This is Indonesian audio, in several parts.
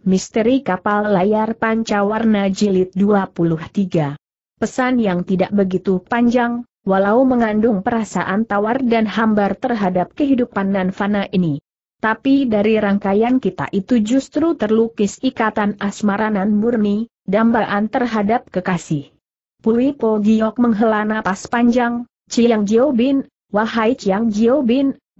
Misteri Kapal Layar Pancawarna Jilid 23. Pesan yang tidak begitu panjang, walau mengandung perasaan tawar dan hambar terhadap kehidupan Nanfana ini. Tapi dari rangkaian kita itu justru terlukis ikatan asmara murni, dambaan terhadap kekasih. Pui Giok menghela napas panjang, Chiang wahai Chiang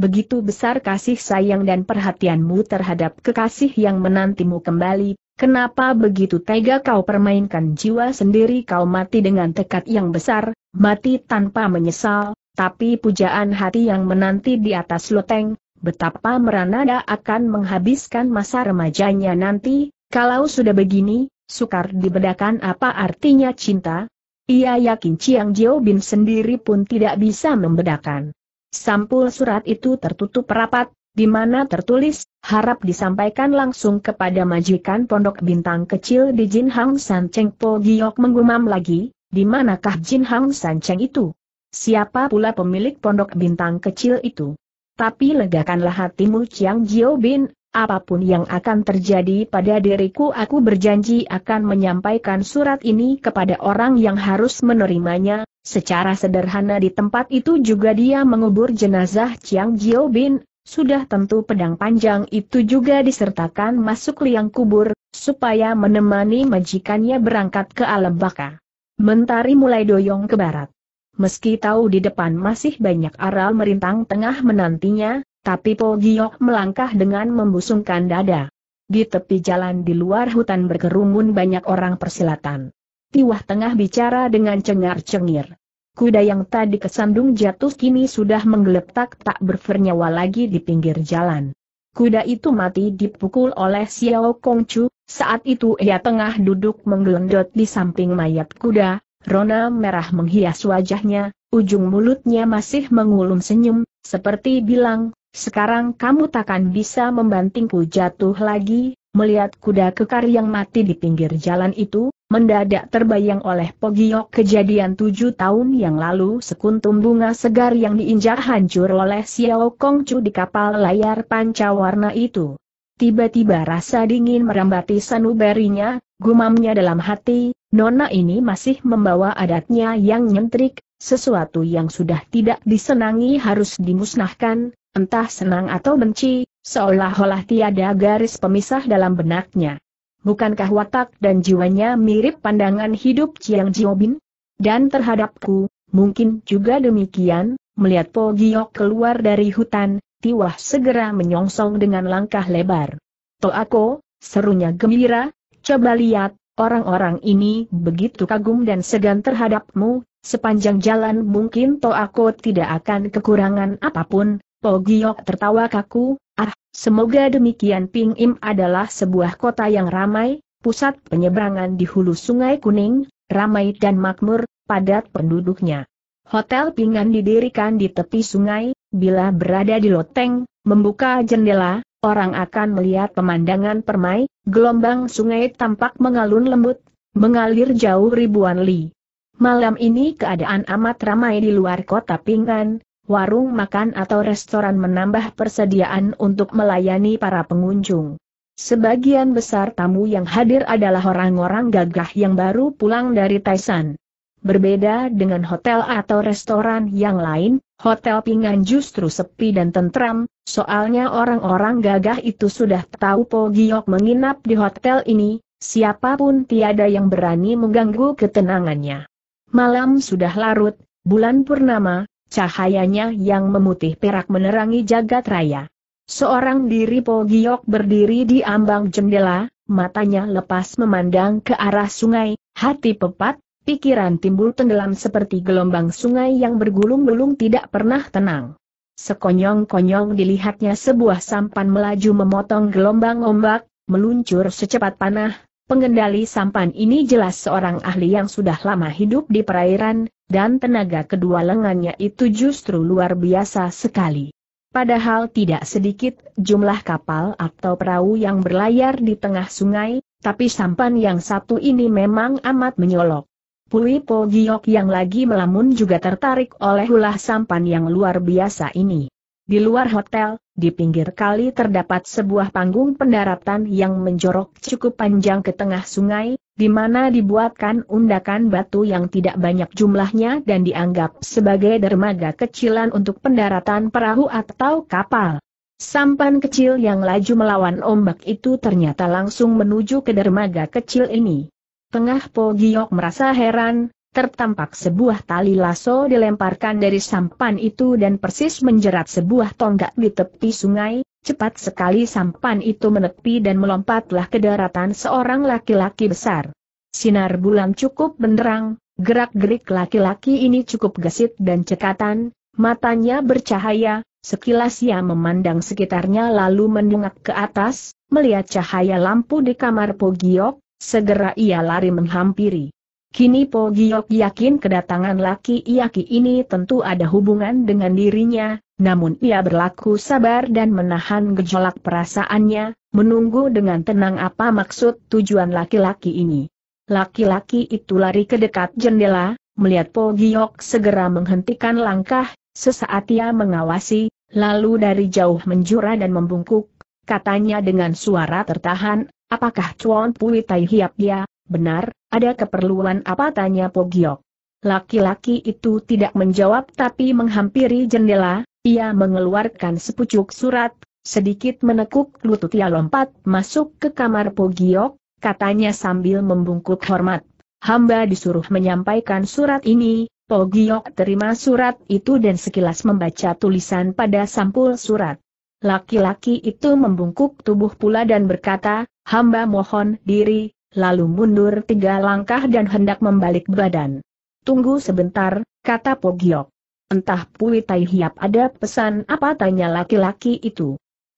begitu besar kasih sayang dan perhatianmu terhadap kekasih yang menantimu kembali, kenapa begitu tega kau permainkan jiwa sendiri kau mati dengan tekad yang besar, mati tanpa menyesal, tapi pujaan hati yang menanti di atas loteng, betapa Meranada akan menghabiskan masa remajanya nanti, kalau sudah begini, sukar dibedakan apa artinya cinta, ia yakin Chiang Jiao Bin sendiri pun tidak bisa membedakan. Sampul surat itu tertutup rapat, di mana tertulis, harap disampaikan langsung kepada majikan pondok bintang kecil di Jin Hang San Cheng Po Giok menggumam lagi, di manakah Jin Hang San Cheng itu? Siapa pula pemilik pondok bintang kecil itu? Tapi legakanlah hatimu Chiang Jio Bin, apapun yang akan terjadi pada diriku aku berjanji akan menyampaikan surat ini kepada orang yang harus menerimanya, Secara sederhana di tempat itu juga dia mengubur jenazah Chiang Jiao Bin, sudah tentu pedang panjang itu juga disertakan masuk liang kubur, supaya menemani majikannya berangkat ke alam baka. Mentari mulai doyong ke barat. Meski tahu di depan masih banyak aral merintang tengah menantinya, tapi Po Giok melangkah dengan membusungkan dada. Di tepi jalan di luar hutan berkerumun banyak orang persilatan. Tiwah tengah bicara dengan cengar-cengir. Kuda yang tadi kesandung jatuh kini sudah menggeletak tak bernyawa lagi di pinggir jalan. Kuda itu mati dipukul oleh Xiao Kongchu. saat itu ia tengah duduk menggelendot di samping mayat kuda, rona merah menghias wajahnya, ujung mulutnya masih mengulum senyum, seperti bilang, sekarang kamu takkan bisa membantingku jatuh lagi, melihat kuda kekar yang mati di pinggir jalan itu, Mendadak terbayang oleh Pogiok kejadian tujuh tahun yang lalu sekuntum bunga segar yang diinjak hancur oleh Xiao Kongcu di kapal layar pancawarna itu. Tiba-tiba rasa dingin merambati sanubarinya, gumamnya dalam hati, nona ini masih membawa adatnya yang nyentrik, sesuatu yang sudah tidak disenangi harus dimusnahkan, entah senang atau benci, seolah-olah tiada garis pemisah dalam benaknya bukankah watak dan jiwanya mirip pandangan hidup Chiang Jiobin? Dan terhadapku, mungkin juga demikian, melihat Po Giok keluar dari hutan, Tiwah segera menyongsong dengan langkah lebar. Toako, serunya gembira, coba lihat, orang-orang ini begitu kagum dan segan terhadapmu, sepanjang jalan mungkin Toako tidak akan kekurangan apapun, Po Giok tertawa kaku, ah, semoga demikian Ping Im adalah sebuah kota yang ramai, pusat penyeberangan di hulu sungai kuning, ramai dan makmur, padat penduduknya. Hotel Pingan didirikan di tepi sungai, bila berada di loteng, membuka jendela, orang akan melihat pemandangan permai, gelombang sungai tampak mengalun lembut, mengalir jauh ribuan li. Malam ini keadaan amat ramai di luar kota Pingan, warung makan atau restoran menambah persediaan untuk melayani para pengunjung. Sebagian besar tamu yang hadir adalah orang-orang gagah yang baru pulang dari Taisan. Berbeda dengan hotel atau restoran yang lain, hotel Pingan justru sepi dan tentram, soalnya orang-orang gagah itu sudah tahu Po Giok menginap di hotel ini, siapapun tiada yang berani mengganggu ketenangannya. Malam sudah larut, bulan purnama, Cahayanya yang memutih perak menerangi jagat raya. Seorang diri Po Giok berdiri di ambang jendela, matanya lepas memandang ke arah sungai, hati pepat, pikiran timbul tenggelam seperti gelombang sungai yang bergulung-gulung tidak pernah tenang. Sekonyong-konyong dilihatnya sebuah sampan melaju memotong gelombang ombak, meluncur secepat panah, Pengendali sampan ini jelas seorang ahli yang sudah lama hidup di perairan, dan tenaga kedua lengannya itu justru luar biasa sekali. Padahal tidak sedikit jumlah kapal atau perahu yang berlayar di tengah sungai, tapi sampan yang satu ini memang amat menyolok. Pulipo Giok yang lagi melamun juga tertarik oleh ulah sampan yang luar biasa ini. Di luar hotel, di pinggir kali terdapat sebuah panggung pendaratan yang menjorok cukup panjang ke tengah sungai, di mana dibuatkan undakan batu yang tidak banyak jumlahnya dan dianggap sebagai dermaga kecilan untuk pendaratan perahu atau kapal. Sampan kecil yang laju melawan ombak itu ternyata langsung menuju ke dermaga kecil ini. Tengah Po Giok merasa heran, tertampak sebuah tali lasso dilemparkan dari sampan itu dan persis menjerat sebuah tonggak di tepi sungai, cepat sekali sampan itu menepi dan melompatlah ke daratan seorang laki-laki besar. Sinar bulan cukup benderang, gerak-gerik laki-laki ini cukup gesit dan cekatan, matanya bercahaya, Sekilas ia memandang sekitarnya lalu mendongak ke atas, melihat cahaya lampu di kamar Pogiok, segera ia lari menghampiri. Kini Po Giok yakin kedatangan laki Iaki ini tentu ada hubungan dengan dirinya, namun ia berlaku sabar dan menahan gejolak perasaannya, menunggu dengan tenang apa maksud tujuan laki-laki ini. Laki-laki itu lari ke dekat jendela, melihat Po Giok segera menghentikan langkah, sesaat ia mengawasi, lalu dari jauh menjura dan membungkuk, katanya dengan suara tertahan, apakah Chuan Pui Tai Hiap dia, benar, ada keperluan apa tanya Pogiok? Laki-laki itu tidak menjawab tapi menghampiri jendela, ia mengeluarkan sepucuk surat, sedikit menekuk lutut ia lompat masuk ke kamar Pogiok, katanya sambil membungkuk hormat. Hamba disuruh menyampaikan surat ini, Pogiok terima surat itu dan sekilas membaca tulisan pada sampul surat. Laki-laki itu membungkuk tubuh pula dan berkata, hamba mohon diri, lalu mundur tiga langkah dan hendak membalik badan. Tunggu sebentar, kata Pogiok. Entah Pui Tai Hiap ada pesan apa tanya laki-laki itu.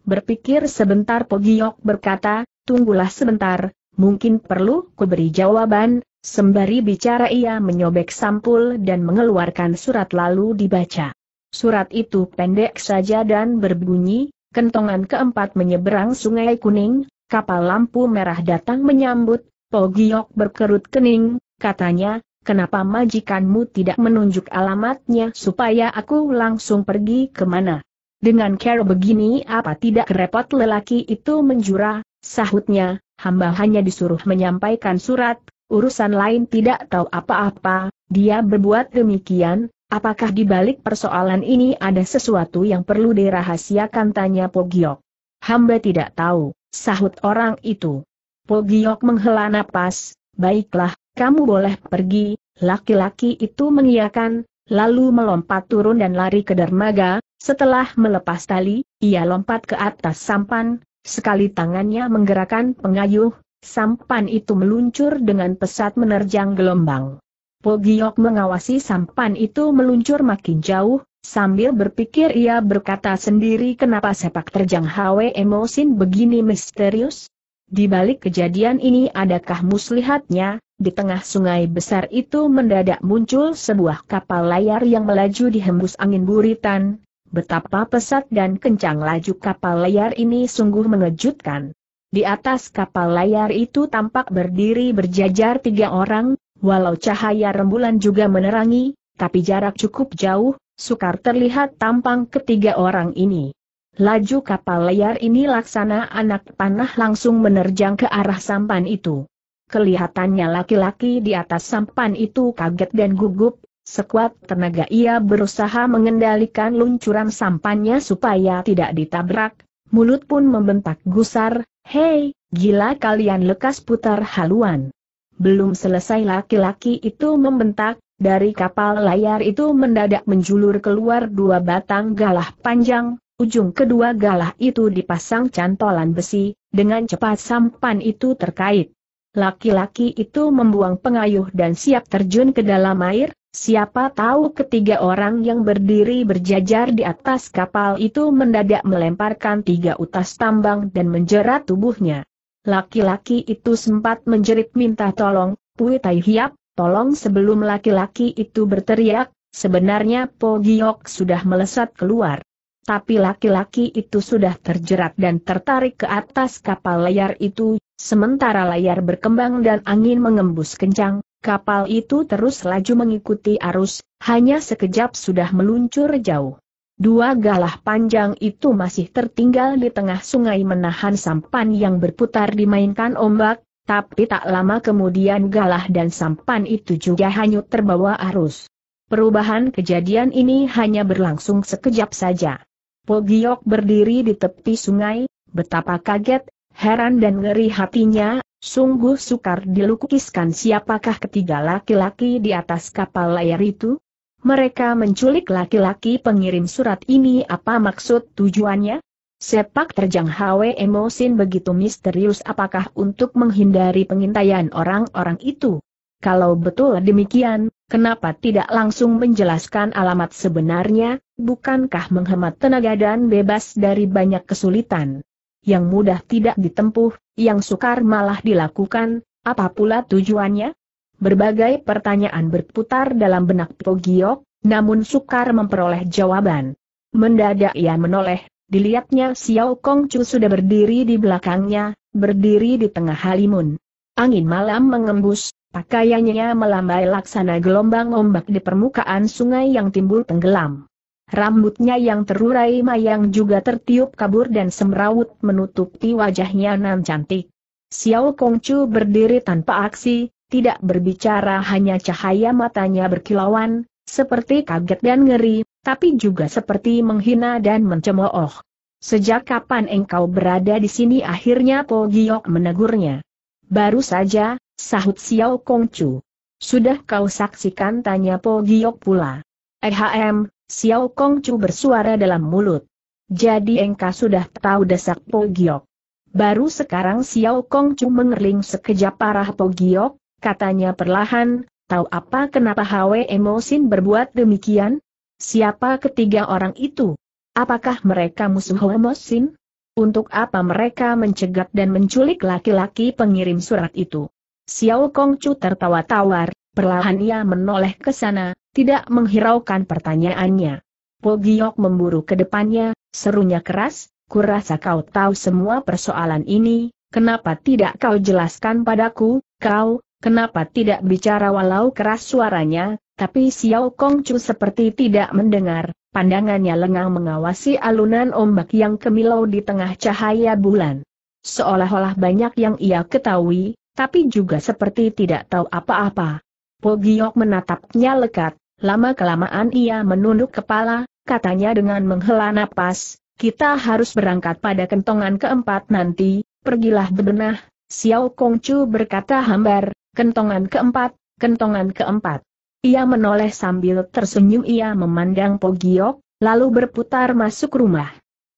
Berpikir sebentar Pogiok berkata, tunggulah sebentar, mungkin perlu ku beri jawaban, sembari bicara ia menyobek sampul dan mengeluarkan surat lalu dibaca. Surat itu pendek saja dan berbunyi, kentongan keempat menyeberang sungai kuning, kapal lampu merah datang menyambut, Pogiok berkerut kening, katanya, kenapa majikanmu tidak menunjuk alamatnya supaya aku langsung pergi kemana? Dengan cara begini apa tidak repot lelaki itu menjura, sahutnya, hamba hanya disuruh menyampaikan surat, urusan lain tidak tahu apa-apa, dia berbuat demikian, apakah di balik persoalan ini ada sesuatu yang perlu dirahasiakan tanya Pogiok. Hamba tidak tahu. Sahut orang itu. Pogiok menghela napas, baiklah, kamu boleh pergi, laki-laki itu mengiakan, lalu melompat turun dan lari ke dermaga, setelah melepas tali, ia lompat ke atas sampan, sekali tangannya menggerakkan pengayuh, sampan itu meluncur dengan pesat menerjang gelombang. Pogiok mengawasi sampan itu meluncur makin jauh, Sambil berpikir ia berkata sendiri kenapa sepak terjang HW Emosin begini misterius? Di balik kejadian ini adakah muslihatnya, di tengah sungai besar itu mendadak muncul sebuah kapal layar yang melaju dihembus angin buritan, betapa pesat dan kencang laju kapal layar ini sungguh mengejutkan. Di atas kapal layar itu tampak berdiri berjajar tiga orang, walau cahaya rembulan juga menerangi, tapi jarak cukup jauh, Sukar terlihat tampang ketiga orang ini. Laju kapal layar ini laksana anak panah langsung menerjang ke arah sampan itu. Kelihatannya laki-laki di atas sampan itu kaget dan gugup, sekuat tenaga ia berusaha mengendalikan luncuran sampannya supaya tidak ditabrak, mulut pun membentak gusar, Hei, gila kalian lekas putar haluan. Belum selesai laki-laki itu membentak, dari kapal layar itu mendadak menjulur keluar dua batang galah panjang, ujung kedua galah itu dipasang cantolan besi, dengan cepat sampan itu terkait. Laki-laki itu membuang pengayuh dan siap terjun ke dalam air, siapa tahu ketiga orang yang berdiri berjajar di atas kapal itu mendadak melemparkan tiga utas tambang dan menjerat tubuhnya. Laki-laki itu sempat menjerit minta tolong, Pui Tai Hiap, Tolong sebelum laki-laki itu berteriak, sebenarnya Po Giok sudah melesat keluar. Tapi laki-laki itu sudah terjerat dan tertarik ke atas kapal layar itu, sementara layar berkembang dan angin mengembus kencang, kapal itu terus laju mengikuti arus, hanya sekejap sudah meluncur jauh. Dua galah panjang itu masih tertinggal di tengah sungai menahan sampan yang berputar dimainkan ombak, tapi tak lama kemudian galah dan sampan itu juga hanyut terbawa arus. Perubahan kejadian ini hanya berlangsung sekejap saja. Pogiok berdiri di tepi sungai, betapa kaget, heran dan ngeri hatinya, sungguh sukar dilukiskan siapakah ketiga laki-laki di atas kapal layar itu. Mereka menculik laki-laki pengirim surat ini apa maksud tujuannya? Sepak terjang HW Emosin begitu misterius apakah untuk menghindari pengintaian orang-orang itu? Kalau betul demikian, kenapa tidak langsung menjelaskan alamat sebenarnya, bukankah menghemat tenaga dan bebas dari banyak kesulitan? Yang mudah tidak ditempuh, yang sukar malah dilakukan, apa pula tujuannya? Berbagai pertanyaan berputar dalam benak Pogiok, namun sukar memperoleh jawaban. Mendadak ia menoleh, Dilihatnya Xiao Kong Chu sudah berdiri di belakangnya, berdiri di tengah halimun. Angin malam mengembus, pakaiannya melambai laksana gelombang ombak di permukaan sungai yang timbul tenggelam. Rambutnya yang terurai mayang juga tertiup kabur dan semrawut menutupi wajahnya nan cantik. Xiao Kong Chu berdiri tanpa aksi, tidak berbicara hanya cahaya matanya berkilauan, seperti kaget dan ngeri, tapi juga seperti menghina dan mencemooh. Sejak kapan engkau berada di sini akhirnya Po Giok menegurnya. Baru saja, sahut Xiao Kongcu. Sudah kau saksikan tanya Po Giok pula. Ehm, Xiao Kongcu bersuara dalam mulut. Jadi engkau sudah tahu desak Po Giok. Baru sekarang Xiao Kongcu mengerling sekejap parah Po Giok, katanya perlahan, tahu apa kenapa Hwe Emosin berbuat demikian? Siapa ketiga orang itu? Apakah mereka musuh Homosin? Untuk apa mereka mencegat dan menculik laki-laki pengirim surat itu? Xiao Kongcu tertawa tawar, perlahan ia menoleh ke sana, tidak menghiraukan pertanyaannya. Po Giok memburu ke depannya, serunya keras, kurasa kau tahu semua persoalan ini, kenapa tidak kau jelaskan padaku, kau, kenapa tidak bicara walau keras suaranya, tapi Xiao Kong Chu seperti tidak mendengar, pandangannya lengang mengawasi alunan ombak yang kemilau di tengah cahaya bulan. Seolah-olah banyak yang ia ketahui, tapi juga seperti tidak tahu apa-apa. Po Giok menatapnya lekat, lama-kelamaan ia menunduk kepala, katanya dengan menghela napas, kita harus berangkat pada kentongan keempat nanti, pergilah bebenah, Xiao Kong Chu berkata hambar, kentongan keempat, kentongan keempat. Ia menoleh sambil tersenyum ia memandang Pogiok, lalu berputar masuk rumah.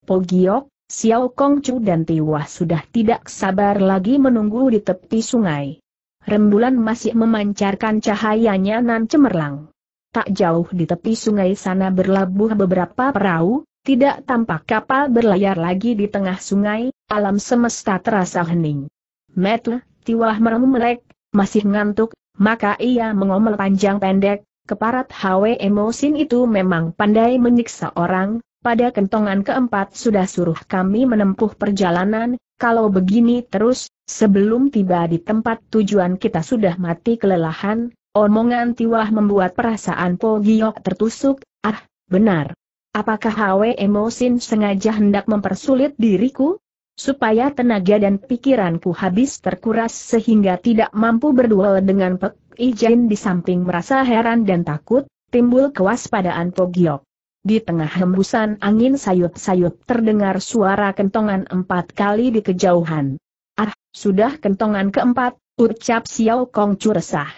Pogiok, Xiao Kongcu dan Tiwa sudah tidak sabar lagi menunggu di tepi sungai. Rembulan masih memancarkan cahayanya nan cemerlang. Tak jauh di tepi sungai sana berlabuh beberapa perahu, tidak tampak kapal berlayar lagi di tengah sungai, alam semesta terasa hening. Metle, Tiwah meremelek, masih ngantuk, maka ia mengomel panjang pendek, keparat HW Emosin itu memang pandai menyiksa orang, pada kentongan keempat sudah suruh kami menempuh perjalanan, kalau begini terus, sebelum tiba di tempat tujuan kita sudah mati kelelahan, omongan Tiwah membuat perasaan Po Giok tertusuk, ah, benar. Apakah Hwe Emosin sengaja hendak mempersulit diriku? supaya tenaga dan pikiranku habis terkuras sehingga tidak mampu berduel dengan Pek Ijen di samping merasa heran dan takut, timbul kewaspadaan Pogiok. Di tengah hembusan angin sayup-sayup terdengar suara kentongan empat kali di kejauhan. Ah, sudah kentongan keempat, ucap Xiao Kong curesah.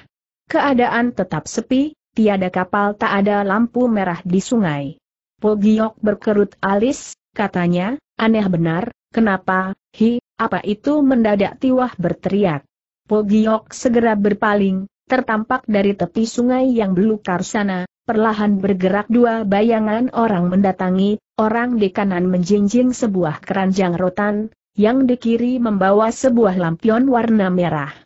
Keadaan tetap sepi, tiada kapal tak ada lampu merah di sungai. Pogiok berkerut alis, katanya, aneh benar, Kenapa, hi, apa itu mendadak Tiwah berteriak. Pogiok segera berpaling, tertampak dari tepi sungai yang belukar sana, perlahan bergerak dua bayangan orang mendatangi, orang di kanan menjinjing sebuah keranjang rotan, yang di kiri membawa sebuah lampion warna merah.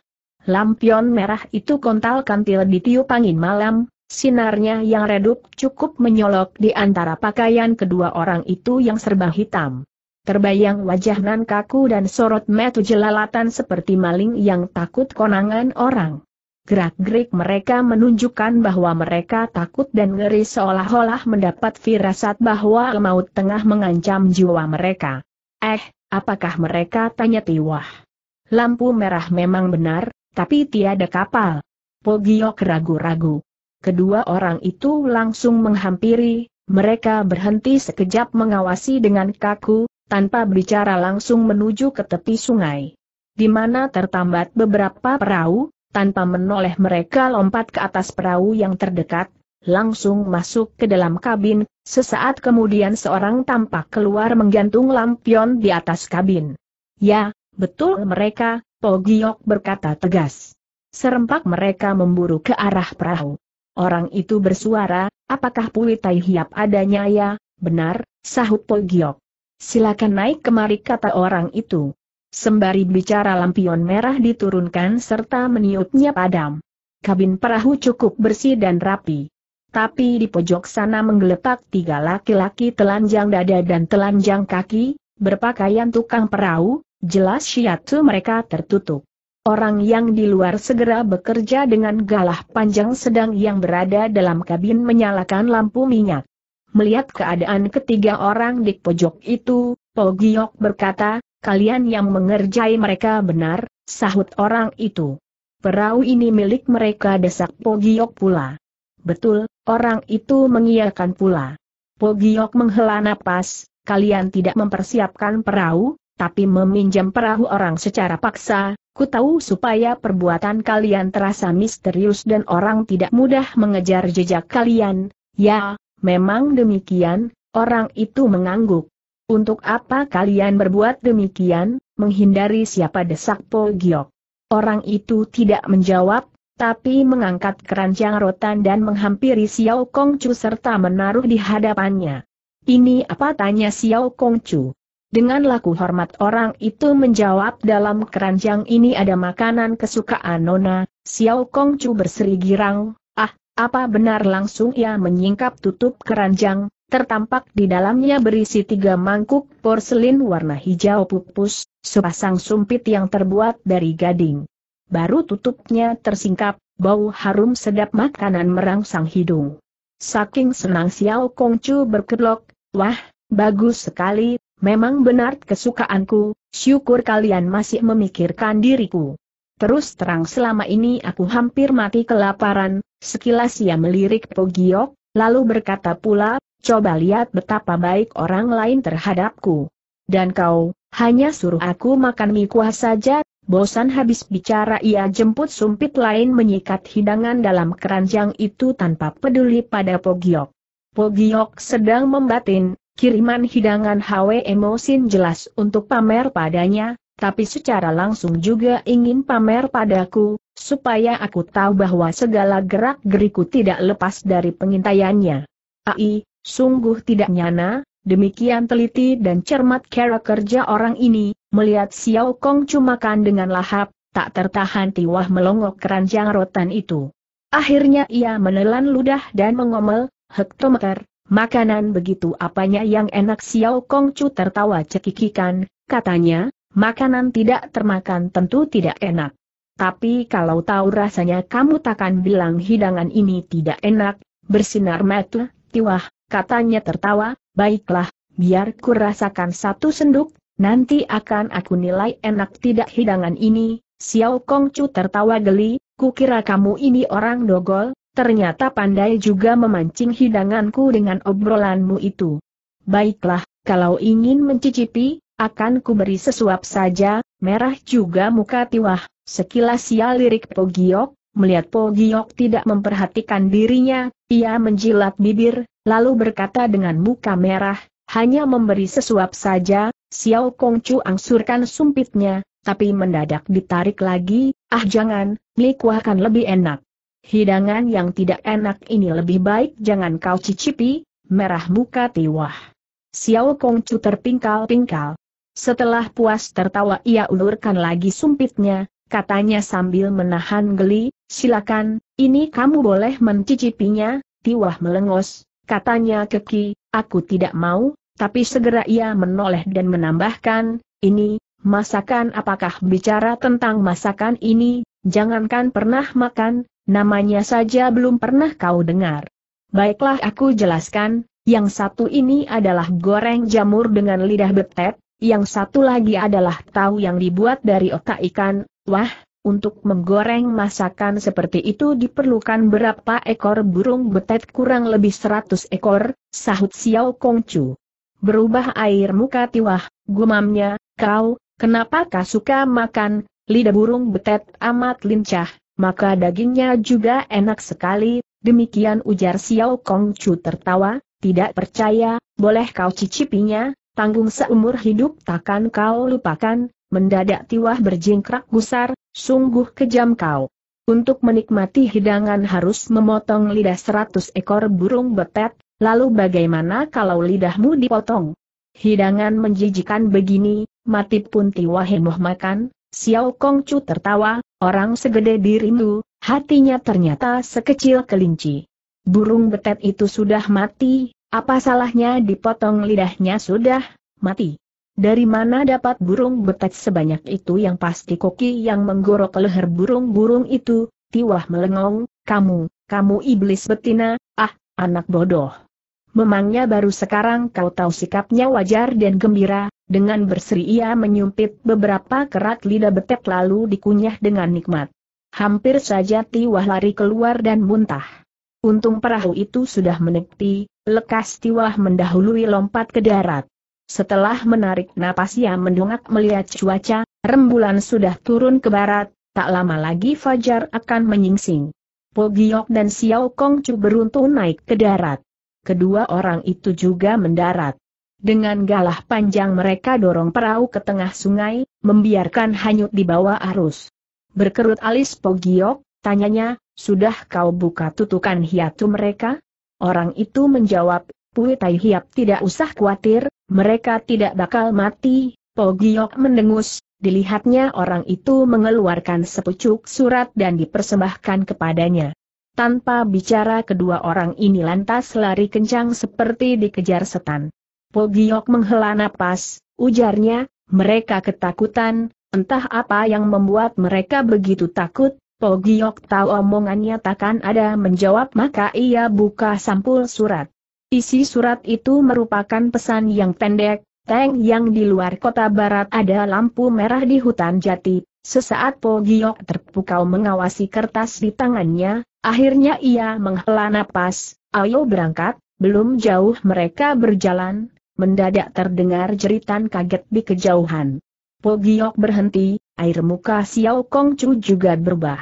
Lampion merah itu kontal-kantil di tiup angin malam, sinarnya yang redup cukup menyolok di antara pakaian kedua orang itu yang serba hitam. Terbayang wajah nan kaku dan sorot metu jelalatan seperti maling yang takut konangan orang. Gerak-gerik mereka menunjukkan bahwa mereka takut dan ngeri seolah-olah mendapat firasat bahwa maut tengah mengancam jiwa mereka. Eh, apakah mereka tanya Tiwah? Lampu merah memang benar, tapi tiada kapal. Pogiok ragu-ragu. Kedua orang itu langsung menghampiri, mereka berhenti sekejap mengawasi dengan kaku, tanpa berbicara langsung menuju ke tepi sungai. Di mana tertambat beberapa perahu, tanpa menoleh mereka lompat ke atas perahu yang terdekat, langsung masuk ke dalam kabin, sesaat kemudian seorang tampak keluar menggantung lampion di atas kabin. Ya, betul mereka, Pogiok berkata tegas. Serempak mereka memburu ke arah perahu. Orang itu bersuara, apakah Pui Hiap adanya ya? Benar, sahut Pogiok. Silakan naik kemari kata orang itu. Sembari bicara lampion merah diturunkan serta meniupnya padam. Kabin perahu cukup bersih dan rapi. Tapi di pojok sana menggeletak tiga laki-laki telanjang dada dan telanjang kaki, berpakaian tukang perahu, jelas syiatu mereka tertutup. Orang yang di luar segera bekerja dengan galah panjang sedang yang berada dalam kabin menyalakan lampu minyak. Melihat keadaan ketiga orang di pojok itu, Pogiok berkata, kalian yang mengerjai mereka benar, sahut orang itu. Perahu ini milik mereka desak Pogiok pula. Betul, orang itu mengiyakan pula. Pogiok menghela napas, kalian tidak mempersiapkan perahu, tapi meminjam perahu orang secara paksa, ku tahu supaya perbuatan kalian terasa misterius dan orang tidak mudah mengejar jejak kalian, ya, Memang demikian, orang itu mengangguk. Untuk apa kalian berbuat demikian, menghindari siapa desak Po Giok? Orang itu tidak menjawab, tapi mengangkat keranjang rotan dan menghampiri Xiao Kong Chu serta menaruh di hadapannya. Ini apa tanya Xiao Kong Chu. Dengan laku hormat orang itu menjawab dalam keranjang ini ada makanan kesukaan Nona, Xiao Kong Chu berseri girang, apa benar langsung ia menyingkap tutup keranjang, tertampak di dalamnya berisi tiga mangkuk porselin warna hijau pupus, sepasang sumpit yang terbuat dari gading. Baru tutupnya tersingkap, bau harum sedap makanan merangsang hidung. Saking senang Xiao Kongcu berkedok, wah, bagus sekali, memang benar kesukaanku, syukur kalian masih memikirkan diriku. Terus terang selama ini aku hampir mati kelaparan, sekilas ia melirik Pogiok, lalu berkata pula, coba lihat betapa baik orang lain terhadapku. Dan kau, hanya suruh aku makan mie kuah saja, bosan habis bicara ia jemput sumpit lain menyikat hidangan dalam keranjang itu tanpa peduli pada Pogiok. Pogiok sedang membatin, kiriman hidangan HW Emosin jelas untuk pamer padanya, tapi secara langsung juga ingin pamer padaku, supaya aku tahu bahwa segala gerak-geriku tidak lepas dari pengintaiannya. Ai, sungguh tidak nyana, demikian teliti dan cermat cara kerja orang ini, melihat Xiao Kong cumakan dengan lahap, tak tertahan Tiwah melongok keranjang rotan itu. Akhirnya ia menelan ludah dan mengomel, hektometer, makanan begitu apanya yang enak Xiao Kong Chu tertawa cekikikan, katanya, makanan tidak termakan tentu tidak enak. Tapi kalau tahu rasanya kamu takkan bilang hidangan ini tidak enak, bersinar metu, tiwah, katanya tertawa, baiklah, biar ku rasakan satu senduk, nanti akan aku nilai enak tidak hidangan ini, Xiao Kongcu tertawa geli, kukira kamu ini orang dogol, ternyata pandai juga memancing hidanganku dengan obrolanmu itu. Baiklah, kalau ingin mencicipi, akan kuberi sesuap saja, merah juga muka Tiwah, sekilas sial lirik Pogiok, melihat Pogiok tidak memperhatikan dirinya, ia menjilat bibir, lalu berkata dengan muka merah, hanya memberi sesuap saja, Xiao Kongcu angsurkan sumpitnya, tapi mendadak ditarik lagi, ah jangan, mie kan lebih enak. Hidangan yang tidak enak ini lebih baik jangan kau cicipi, merah muka Tiwah. Xiao Kongcu terpingkal-pingkal. Setelah puas tertawa ia ulurkan lagi sumpitnya, katanya sambil menahan geli, silakan, ini kamu boleh mencicipinya, Tiwah melengos, katanya keki, aku tidak mau, tapi segera ia menoleh dan menambahkan, ini, masakan apakah bicara tentang masakan ini, jangankan pernah makan, namanya saja belum pernah kau dengar. Baiklah aku jelaskan, yang satu ini adalah goreng jamur dengan lidah betet, yang satu lagi adalah tahu yang dibuat dari otak ikan, wah, untuk menggoreng masakan seperti itu diperlukan berapa ekor burung betet kurang lebih seratus ekor, sahut Xiao Kongcu. Berubah air muka tiwah, gumamnya, kau, kenapa kau suka makan, lidah burung betet amat lincah, maka dagingnya juga enak sekali, demikian ujar Xiao Kongcu tertawa, tidak percaya, boleh kau cicipinya, tanggung seumur hidup takkan kau lupakan, mendadak tiwah berjingkrak gusar, sungguh kejam kau. Untuk menikmati hidangan harus memotong lidah seratus ekor burung betet, lalu bagaimana kalau lidahmu dipotong? Hidangan menjijikan begini, mati pun tiwahimuh makan, Xiao Kongcu tertawa, orang segede dirimu, hatinya ternyata sekecil kelinci. Burung betet itu sudah mati, apa salahnya dipotong lidahnya sudah, mati. Dari mana dapat burung betek sebanyak itu yang pasti koki yang menggorok leher burung-burung itu, tiwah melengong, kamu, kamu iblis betina, ah, anak bodoh. Memangnya baru sekarang kau tahu sikapnya wajar dan gembira, dengan berseri ia menyumpit beberapa kerat lidah betek lalu dikunyah dengan nikmat. Hampir saja Tiwah lari keluar dan muntah. Untung perahu itu sudah menepi, Lekas Tiwah mendahului lompat ke darat. Setelah menarik napas ia mendongak melihat cuaca, rembulan sudah turun ke barat, tak lama lagi Fajar akan menyingsing. Pogiok dan Xiao Kong Chu beruntung naik ke darat. Kedua orang itu juga mendarat. Dengan galah panjang mereka dorong perahu ke tengah sungai, membiarkan hanyut di bawah arus. Berkerut alis Pogiok, tanyanya, sudah kau buka tutukan hiatu mereka? Orang itu menjawab, Pui Tai Hiap tidak usah khawatir, mereka tidak bakal mati, Pogiok mendengus, dilihatnya orang itu mengeluarkan sepucuk surat dan dipersembahkan kepadanya. Tanpa bicara kedua orang ini lantas lari kencang seperti dikejar setan. Pogiok menghela napas, ujarnya, mereka ketakutan, entah apa yang membuat mereka begitu takut, Pogiok tahu omongannya takkan ada menjawab maka ia buka sampul surat. Isi surat itu merupakan pesan yang pendek, tank yang di luar kota barat ada lampu merah di hutan jati. Sesaat Pogiok terpukau mengawasi kertas di tangannya, akhirnya ia menghela napas, ayo berangkat, belum jauh mereka berjalan, mendadak terdengar jeritan kaget di kejauhan. Pogiok berhenti, air muka Xiao Kong Chu juga berubah.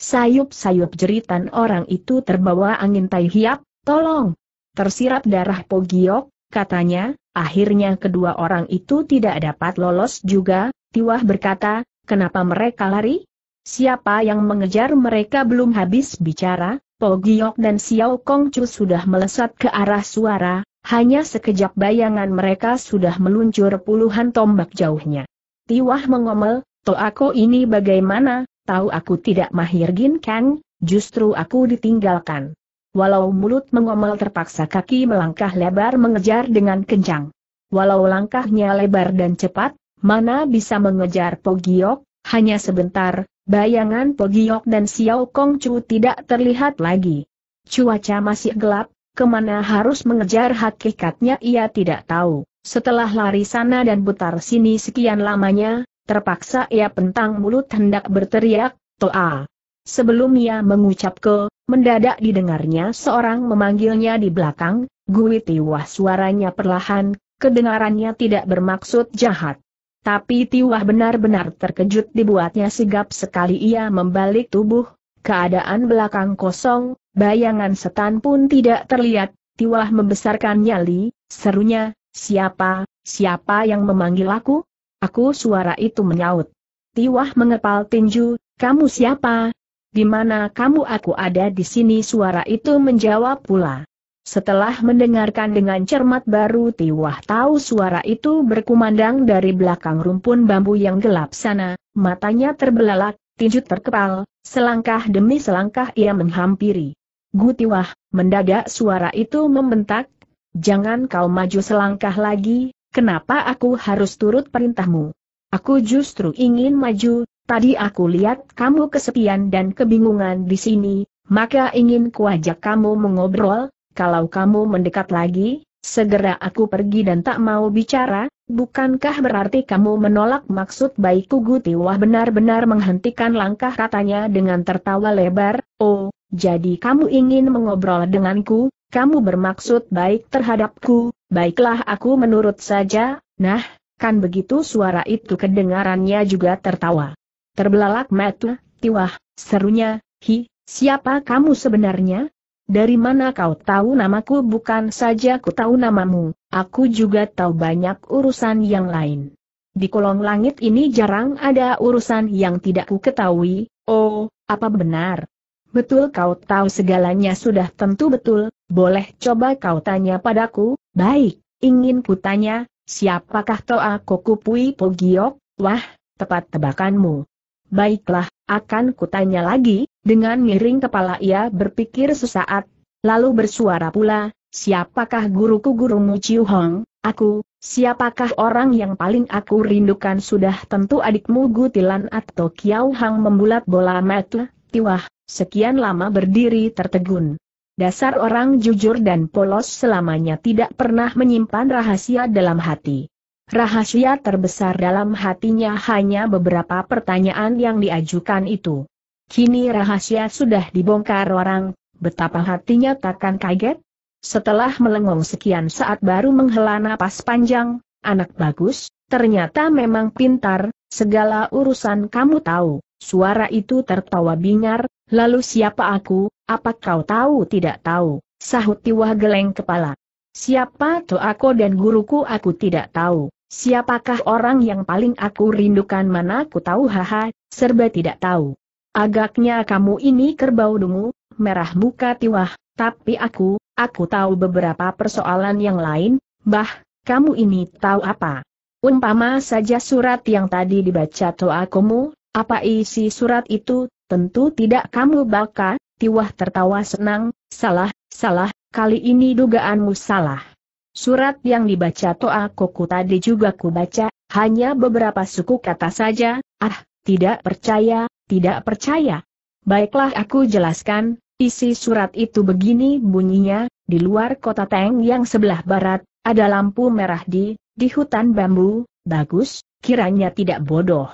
Sayup-sayup jeritan orang itu terbawa angin tai hiap, tolong. Tersirat darah Pogiok, katanya, akhirnya kedua orang itu tidak dapat lolos juga, Tiwah berkata, kenapa mereka lari? Siapa yang mengejar mereka belum habis bicara, Pogiok dan Xiao Kong Chu sudah melesat ke arah suara, hanya sekejap bayangan mereka sudah meluncur puluhan tombak jauhnya. Tiwah mengomel, To aku ini bagaimana, tahu aku tidak mahir Gin Kang, justru aku ditinggalkan. Walau mulut mengomel terpaksa kaki melangkah lebar mengejar dengan kencang. Walau langkahnya lebar dan cepat, mana bisa mengejar Pogiok, hanya sebentar, bayangan Pogiok dan Xiao Kong Chu tidak terlihat lagi. Cuaca masih gelap, kemana harus mengejar hakikatnya ia tidak tahu. Setelah lari sana dan putar sini sekian lamanya, Terpaksa ia pentang mulut hendak berteriak, Toa. Sebelum ia mengucap ke, mendadak didengarnya seorang memanggilnya di belakang, Gui Tiwah suaranya perlahan, kedengarannya tidak bermaksud jahat. Tapi Tiwah benar-benar terkejut dibuatnya sigap sekali ia membalik tubuh, keadaan belakang kosong, bayangan setan pun tidak terlihat, Tiwah membesarkan nyali, serunya, siapa, siapa yang memanggil aku? Aku suara itu menyaut. Tiwah mengepal tinju, kamu siapa? Di mana kamu aku ada di sini suara itu menjawab pula. Setelah mendengarkan dengan cermat baru Tiwah tahu suara itu berkumandang dari belakang rumpun bambu yang gelap sana, matanya terbelalak, tinju terkepal, selangkah demi selangkah ia menghampiri. Gutiwah, mendadak suara itu membentak, jangan kau maju selangkah lagi, Kenapa aku harus turut perintahmu? Aku justru ingin maju, tadi aku lihat kamu kesepian dan kebingungan di sini, maka ingin kuajak kamu mengobrol, kalau kamu mendekat lagi, segera aku pergi dan tak mau bicara, bukankah berarti kamu menolak maksud baikku Gutiwah benar-benar menghentikan langkah katanya dengan tertawa lebar, oh, jadi kamu ingin mengobrol denganku, kamu bermaksud baik terhadapku, Baiklah aku menurut saja, nah, kan begitu suara itu kedengarannya juga tertawa. Terbelalak metu, tiwah, serunya, hi, siapa kamu sebenarnya? Dari mana kau tahu namaku bukan saja ku tahu namamu, aku juga tahu banyak urusan yang lain. Di kolong langit ini jarang ada urusan yang tidak ku ketahui, oh, apa benar? Betul kau tahu segalanya sudah tentu betul, boleh coba kau tanya padaku, baik, ingin kutanya, siapakah Toa Kokupui Pogiok? Wah, tepat tebakanmu. Baiklah, akan kutanya lagi, dengan miring kepala ia berpikir sesaat, lalu bersuara pula, siapakah guruku gurumu Chiu Hong, aku, siapakah orang yang paling aku rindukan sudah tentu adikmu Gutilan atau Kiau Hang membulat bola mata, tiwah, sekian lama berdiri tertegun. Dasar orang jujur dan polos selamanya tidak pernah menyimpan rahasia dalam hati. Rahasia terbesar dalam hatinya hanya beberapa pertanyaan yang diajukan itu. Kini rahasia sudah dibongkar orang, betapa hatinya takkan kaget? Setelah melengong sekian saat baru menghela napas panjang, anak bagus, ternyata memang pintar, segala urusan kamu tahu. Suara itu tertawa bingar, lalu siapa aku, apa kau tahu tidak tahu, sahut Tiwah geleng kepala. Siapa tuh aku dan guruku aku tidak tahu, siapakah orang yang paling aku rindukan mana aku tahu haha, serba tidak tahu. Agaknya kamu ini kerbau dungu, merah muka Tiwah, tapi aku, aku tahu beberapa persoalan yang lain, bah, kamu ini tahu apa? Umpama saja surat yang tadi dibaca Toakomu, apa isi surat itu, tentu tidak kamu baca? Tiwah tertawa senang, salah, salah, kali ini dugaanmu salah. Surat yang dibaca Toa Koku tadi juga ku baca, hanya beberapa suku kata saja, ah, tidak percaya, tidak percaya. Baiklah aku jelaskan, isi surat itu begini bunyinya, di luar kota Teng yang sebelah barat, ada lampu merah di, di hutan bambu, bagus, kiranya tidak bodoh.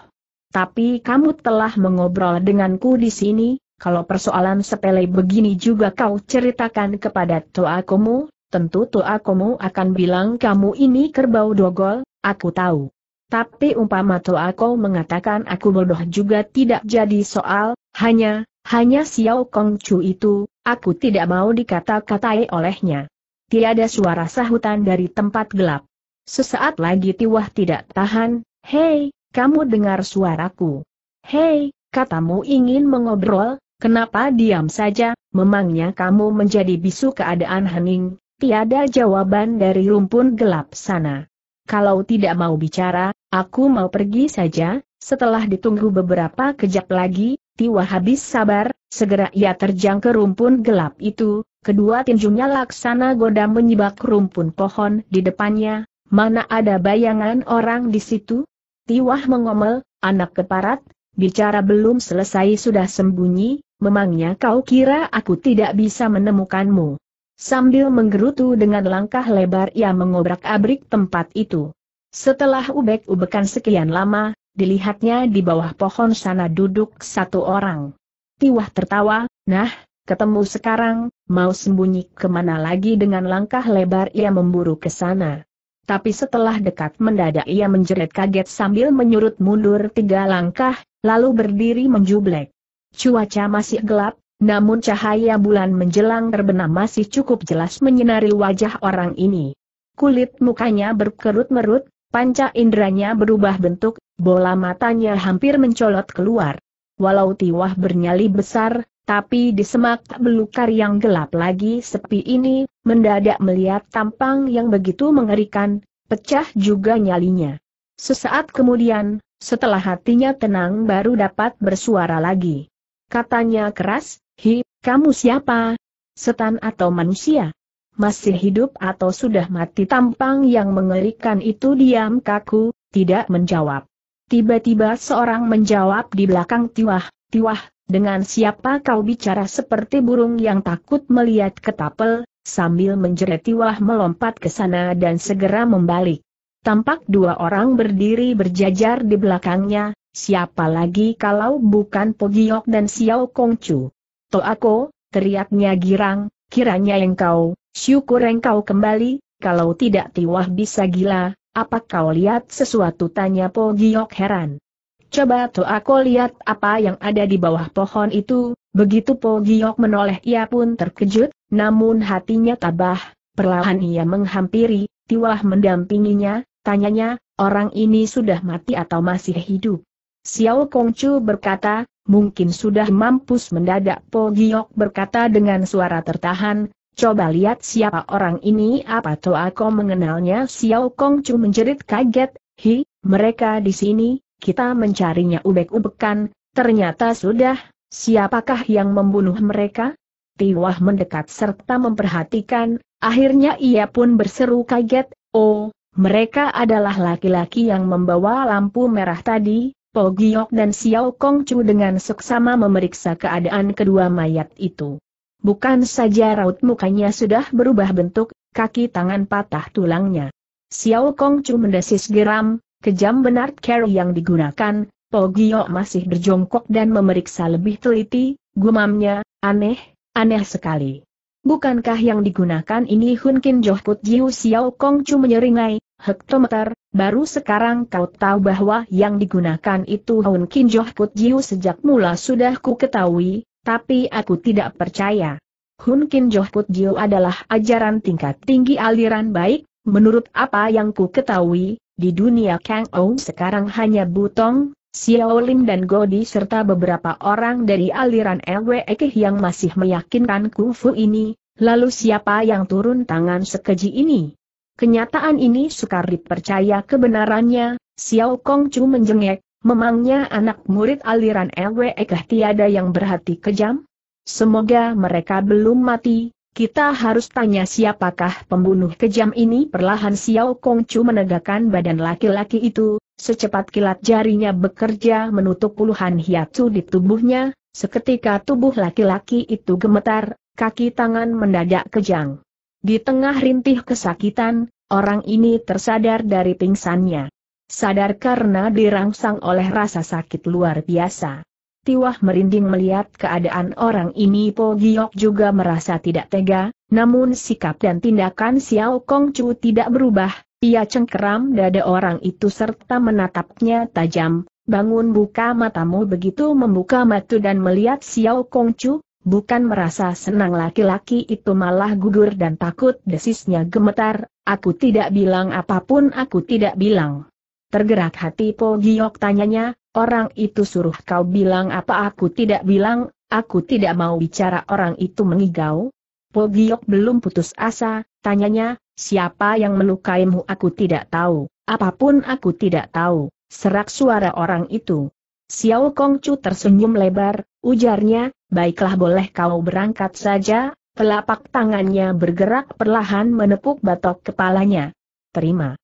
Tapi kamu telah mengobrol denganku di sini, kalau persoalan sepele begini juga kau ceritakan kepada Toakomu, tentu Toakomu akan bilang kamu ini kerbau dogol, aku tahu. Tapi umpama Toako mengatakan aku bodoh juga tidak jadi soal, hanya, hanya Xiao Kong Chu itu, aku tidak mau dikata-katai olehnya. Tiada suara sahutan dari tempat gelap. Sesaat lagi Tiwah tidak tahan, hei, kamu dengar suaraku. Hei, katamu ingin mengobrol, kenapa diam saja, memangnya kamu menjadi bisu keadaan hening, tiada jawaban dari rumpun gelap sana. Kalau tidak mau bicara, aku mau pergi saja, setelah ditunggu beberapa kejap lagi, Tiwa habis sabar, segera ia terjang ke rumpun gelap itu, kedua tinjunya laksana goda menyibak rumpun pohon di depannya, mana ada bayangan orang di situ, Tiwah mengomel, anak keparat, bicara belum selesai sudah sembunyi, memangnya kau kira aku tidak bisa menemukanmu. Sambil menggerutu dengan langkah lebar ia mengobrak-abrik tempat itu. Setelah ubek-ubekan sekian lama, dilihatnya di bawah pohon sana duduk satu orang. Tiwah tertawa, nah, ketemu sekarang, mau sembunyi kemana lagi dengan langkah lebar ia memburu ke sana. Tapi setelah dekat mendadak ia menjerit kaget sambil menyurut mundur tiga langkah, lalu berdiri menjublek. Cuaca masih gelap, namun cahaya bulan menjelang terbenam masih cukup jelas menyinari wajah orang ini. Kulit mukanya berkerut-merut, panca indranya berubah bentuk, bola matanya hampir mencolot keluar. Walau tiwah bernyali besar, tapi di semak belukar yang gelap lagi sepi ini, mendadak melihat tampang yang begitu mengerikan, pecah juga nyalinya. Sesaat kemudian, setelah hatinya tenang baru dapat bersuara lagi. Katanya keras, Hi, kamu siapa? Setan atau manusia? Masih hidup atau sudah mati tampang yang mengerikan itu diam kaku, tidak menjawab. Tiba-tiba seorang menjawab di belakang Tiwah, Tiwah, dengan siapa kau bicara seperti burung yang takut melihat ketapel, sambil menjereti wah melompat ke sana dan segera membalik. Tampak dua orang berdiri berjajar di belakangnya, siapa lagi kalau bukan Pogiok dan Xiao Kongcu. aku, teriaknya girang, kiranya engkau, syukur engkau kembali, kalau tidak Tiwah bisa gila, apa kau lihat sesuatu tanya Pogiok heran. Coba tuh aku lihat apa yang ada di bawah pohon itu, begitu Po Giok menoleh ia pun terkejut, namun hatinya tabah, perlahan ia menghampiri, Tiwah mendampinginya, tanyanya, orang ini sudah mati atau masih hidup? Xiao Kongcu berkata, mungkin sudah mampus mendadak Po Giok berkata dengan suara tertahan, Coba lihat siapa orang ini apa tuh aku mengenalnya Xiao Kongcu menjerit kaget, hi, mereka di sini, kita mencarinya ubek-ubekan, ternyata sudah, siapakah yang membunuh mereka? Tiwah mendekat serta memperhatikan, akhirnya ia pun berseru kaget, oh, mereka adalah laki-laki yang membawa lampu merah tadi, Po Giok dan Xiao Kong Chu dengan seksama memeriksa keadaan kedua mayat itu. Bukan saja raut mukanya sudah berubah bentuk, kaki tangan patah tulangnya. Xiao Kong Chu mendesis geram, Kejam benar cara yang digunakan, Togio masih berjongkok dan memeriksa lebih teliti, gumamnya, aneh, aneh sekali. Bukankah yang digunakan ini Hunkin Johkut Jiu Xiao Kong Chu menyeringai, hektometer, baru sekarang kau tahu bahwa yang digunakan itu Hunkin Johkut Jiu sejak mula sudah ku ketahui, tapi aku tidak percaya. Hunkin Johkut Jiu adalah ajaran tingkat tinggi aliran baik, menurut apa yang ku ketahui, di dunia Kang Ou sekarang hanya Butong, Xiao Lim dan Godi serta beberapa orang dari aliran LWE yang masih meyakinkan kungfu ini, lalu siapa yang turun tangan sekeji ini? Kenyataan ini sukar dipercaya kebenarannya, Xiao Kong Chu menjengek, memangnya anak murid aliran LWE tiada yang berhati kejam? Semoga mereka belum mati, kita harus tanya siapakah pembunuh kejam ini perlahan Xiao Chu menegakkan badan laki-laki itu, secepat kilat jarinya bekerja menutup puluhan hiatsu di tubuhnya, seketika tubuh laki-laki itu gemetar, kaki tangan mendadak kejang. Di tengah rintih kesakitan, orang ini tersadar dari pingsannya. Sadar karena dirangsang oleh rasa sakit luar biasa. Tiwah merinding melihat keadaan orang ini Po Giok juga merasa tidak tega, namun sikap dan tindakan Xiao Kong Chu tidak berubah, ia cengkeram dada orang itu serta menatapnya tajam, bangun buka matamu begitu membuka matu dan melihat Xiao Kong Chu, Bukan merasa senang laki-laki itu malah gugur dan takut desisnya gemetar, aku tidak bilang apapun aku tidak bilang. Tergerak hati Po Giok tanyanya, orang itu suruh kau bilang apa aku tidak bilang, aku tidak mau bicara orang itu mengigau. Po Giok belum putus asa, tanyanya, siapa yang melukaimu aku tidak tahu, apapun aku tidak tahu, serak suara orang itu. Xiao Kongcu tersenyum lebar, ujarnya, baiklah boleh kau berangkat saja, telapak tangannya bergerak perlahan menepuk batok kepalanya. Terima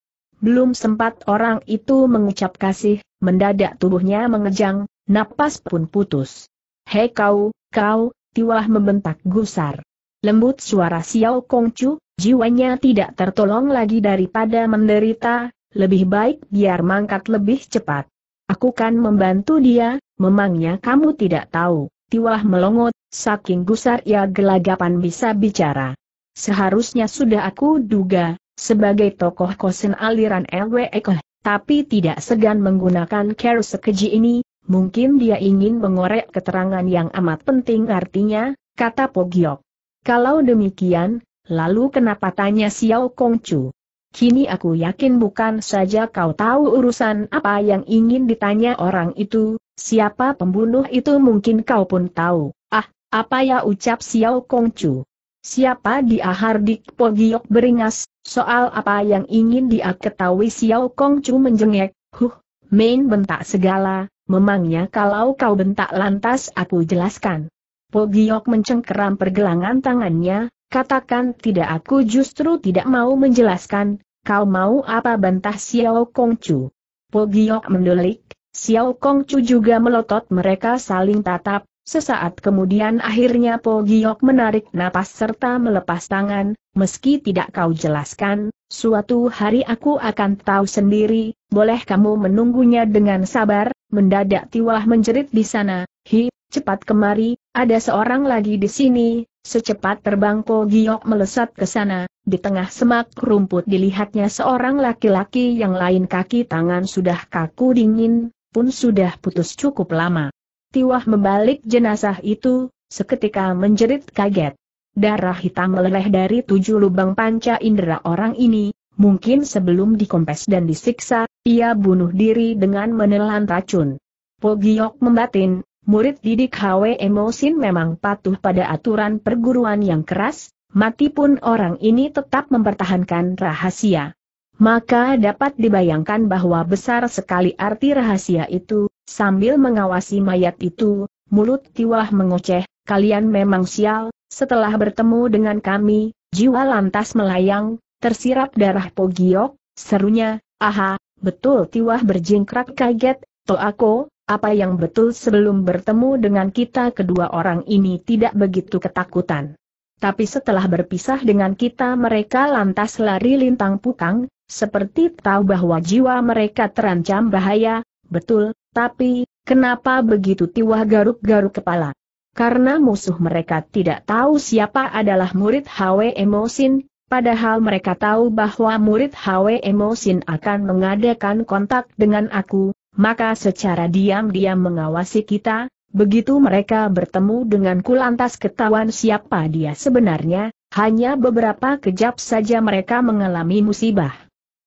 belum sempat orang itu mengucap kasih, mendadak tubuhnya mengejang, napas pun putus. Hei kau, kau, Tiwah membentak gusar. Lembut suara Xiao Kongcu, jiwanya tidak tertolong lagi daripada menderita, lebih baik biar mangkat lebih cepat. Aku kan membantu dia, memangnya kamu tidak tahu. Tiwah melongot, saking gusar ia gelagapan bisa bicara. Seharusnya sudah aku duga, sebagai tokoh kosen aliran LW Eko, tapi tidak segan menggunakan care sekeji ini, mungkin dia ingin mengorek keterangan yang amat penting artinya, kata Pogiok. Kalau demikian, lalu kenapa tanya Xiao Kongcu? Kini aku yakin bukan saja kau tahu urusan apa yang ingin ditanya orang itu, siapa pembunuh itu mungkin kau pun tahu. Ah, apa ya ucap Xiao Kongcu? Siapa di Ahardik Pogiok beringas, Soal apa yang ingin dia ketahui Xiao Kong Chu menjengek, huh, main bentak segala, memangnya kalau kau bentak lantas aku jelaskan. Po Giok mencengkeram pergelangan tangannya, katakan tidak aku justru tidak mau menjelaskan, kau mau apa bentah Xiao Kong Chu. Po Giok mendelik, Xiao Kong Chu juga melotot mereka saling tatap, Sesaat kemudian akhirnya Po Giok menarik napas serta melepas tangan, meski tidak kau jelaskan, suatu hari aku akan tahu sendiri, boleh kamu menunggunya dengan sabar, mendadak Tiwah menjerit di sana, hi, cepat kemari, ada seorang lagi di sini, Secepat terbang Po Giok melesat ke sana, di tengah semak rumput dilihatnya seorang laki-laki yang lain kaki tangan sudah kaku dingin, pun sudah putus cukup lama. Tiwah membalik jenazah itu, seketika menjerit kaget. Darah hitam meleleh dari tujuh lubang panca indera orang ini, mungkin sebelum dikompes dan disiksa, ia bunuh diri dengan menelan racun. Pogiok membatin, murid didik HW Emosin memang patuh pada aturan perguruan yang keras, mati pun orang ini tetap mempertahankan rahasia. Maka dapat dibayangkan bahwa besar sekali arti rahasia itu, Sambil mengawasi mayat itu, mulut Tiwah mengoceh, kalian memang sial, setelah bertemu dengan kami, jiwa lantas melayang, tersirap darah Pogiok, serunya, aha, betul Tiwah berjingkrak kaget, Toako, apa yang betul sebelum bertemu dengan kita kedua orang ini tidak begitu ketakutan. Tapi setelah berpisah dengan kita mereka lantas lari lintang pukang, seperti tahu bahwa jiwa mereka terancam bahaya, betul, tapi, kenapa begitu tiwah garuk-garuk kepala? Karena musuh mereka tidak tahu siapa adalah murid Hwe Emosin, padahal mereka tahu bahwa murid Hwe Emosin akan mengadakan kontak dengan aku, maka secara diam-diam mengawasi kita, begitu mereka bertemu denganku lantas ketahuan siapa dia sebenarnya, hanya beberapa kejap saja mereka mengalami musibah.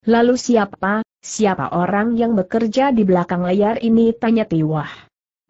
Lalu siapa, Siapa orang yang bekerja di belakang layar ini? Tanya Tiwah.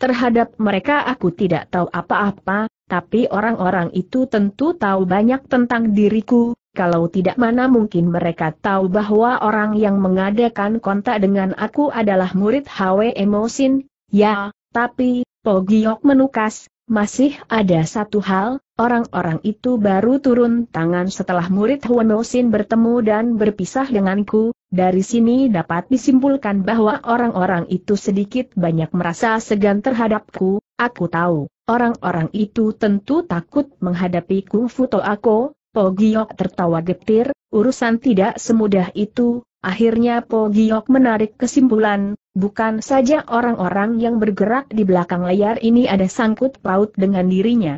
Terhadap mereka aku tidak tahu apa-apa, tapi orang-orang itu tentu tahu banyak tentang diriku, kalau tidak mana mungkin mereka tahu bahwa orang yang mengadakan kontak dengan aku adalah murid HW Emosin, ya, tapi, Pogiok menukas, masih ada satu hal, Orang-orang itu baru turun tangan setelah murid Huanosin bertemu dan berpisah denganku, dari sini dapat disimpulkan bahwa orang-orang itu sedikit banyak merasa segan terhadapku, aku tahu, orang-orang itu tentu takut menghadapi kungfu toako, Po Giok tertawa getir, urusan tidak semudah itu, akhirnya Po Giok menarik kesimpulan, bukan saja orang-orang yang bergerak di belakang layar ini ada sangkut paut dengan dirinya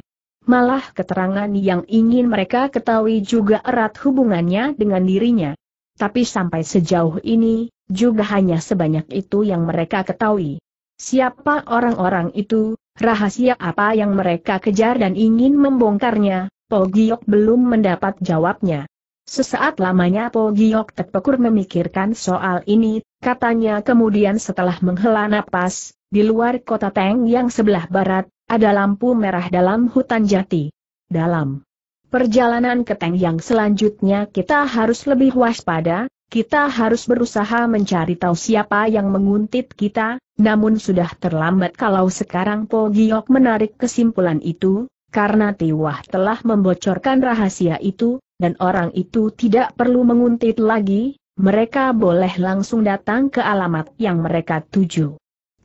malah keterangan yang ingin mereka ketahui juga erat hubungannya dengan dirinya. Tapi sampai sejauh ini, juga hanya sebanyak itu yang mereka ketahui. Siapa orang-orang itu, rahasia apa yang mereka kejar dan ingin membongkarnya, Pogiok belum mendapat jawabnya. Sesaat lamanya Pogiok terpekur memikirkan soal ini, katanya kemudian setelah menghela napas, di luar kota Teng yang sebelah barat, ada lampu merah dalam hutan jati. Dalam perjalanan ke Teng yang selanjutnya kita harus lebih waspada, kita harus berusaha mencari tahu siapa yang menguntit kita, namun sudah terlambat kalau sekarang Po Giok menarik kesimpulan itu, karena Tiwah telah membocorkan rahasia itu, dan orang itu tidak perlu menguntit lagi, mereka boleh langsung datang ke alamat yang mereka tuju.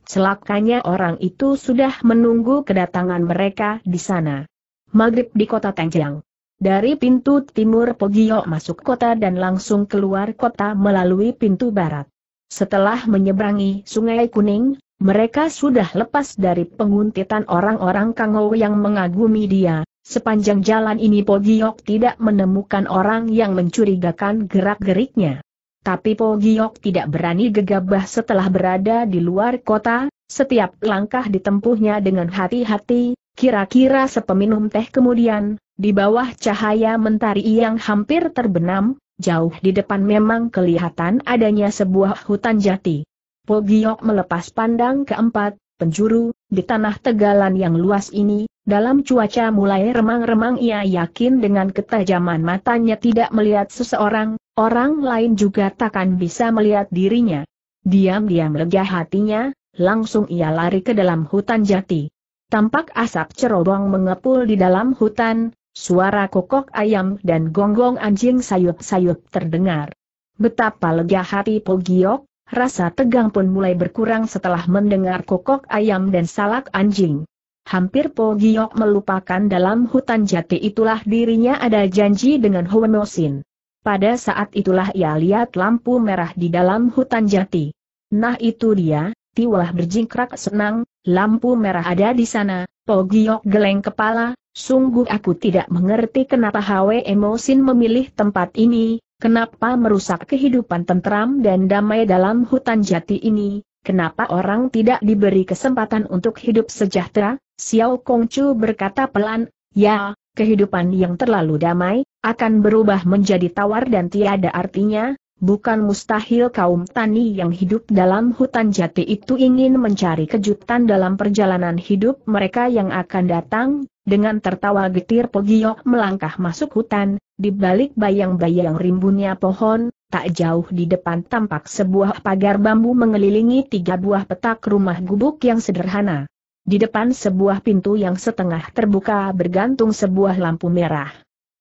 Celakanya orang itu sudah menunggu kedatangan mereka di sana. Maghrib di kota Tengjiang. Dari pintu timur Pogio masuk kota dan langsung keluar kota melalui pintu barat. Setelah menyeberangi sungai kuning, mereka sudah lepas dari penguntitan orang-orang Kangou yang mengagumi dia. Sepanjang jalan ini Pogio tidak menemukan orang yang mencurigakan gerak-geriknya. Tapi Po Giok tidak berani gegabah setelah berada di luar kota, setiap langkah ditempuhnya dengan hati-hati, kira-kira sepeminum teh kemudian, di bawah cahaya mentari yang hampir terbenam, jauh di depan memang kelihatan adanya sebuah hutan jati. Po Giok melepas pandang keempat, penjuru, di tanah tegalan yang luas ini, dalam cuaca mulai remang-remang ia yakin dengan ketajaman matanya tidak melihat seseorang, orang lain juga takkan bisa melihat dirinya. Diam-diam lega hatinya, langsung ia lari ke dalam hutan jati. Tampak asap cerobong mengepul di dalam hutan, suara kokok ayam dan gonggong anjing sayup-sayup terdengar. Betapa lega hati Pogiok, rasa tegang pun mulai berkurang setelah mendengar kokok ayam dan salak anjing. Hampir Po Giok melupakan dalam hutan jati itulah dirinya ada janji dengan Hoenosin. Pada saat itulah ia lihat lampu merah di dalam hutan jati. Nah itu dia, tiwalah berjingkrak senang, lampu merah ada di sana, Po Giok geleng kepala, sungguh aku tidak mengerti kenapa Hwe Emosin memilih tempat ini, kenapa merusak kehidupan tentram dan damai dalam hutan jati ini, kenapa orang tidak diberi kesempatan untuk hidup sejahtera, Xiao Kongcu berkata pelan, ya, kehidupan yang terlalu damai, akan berubah menjadi tawar dan tiada artinya, bukan mustahil kaum tani yang hidup dalam hutan jati itu ingin mencari kejutan dalam perjalanan hidup mereka yang akan datang, dengan tertawa getir Pogiok melangkah masuk hutan, di balik bayang-bayang rimbunnya pohon, tak jauh di depan tampak sebuah pagar bambu mengelilingi tiga buah petak rumah gubuk yang sederhana. Di depan sebuah pintu yang setengah terbuka bergantung sebuah lampu merah.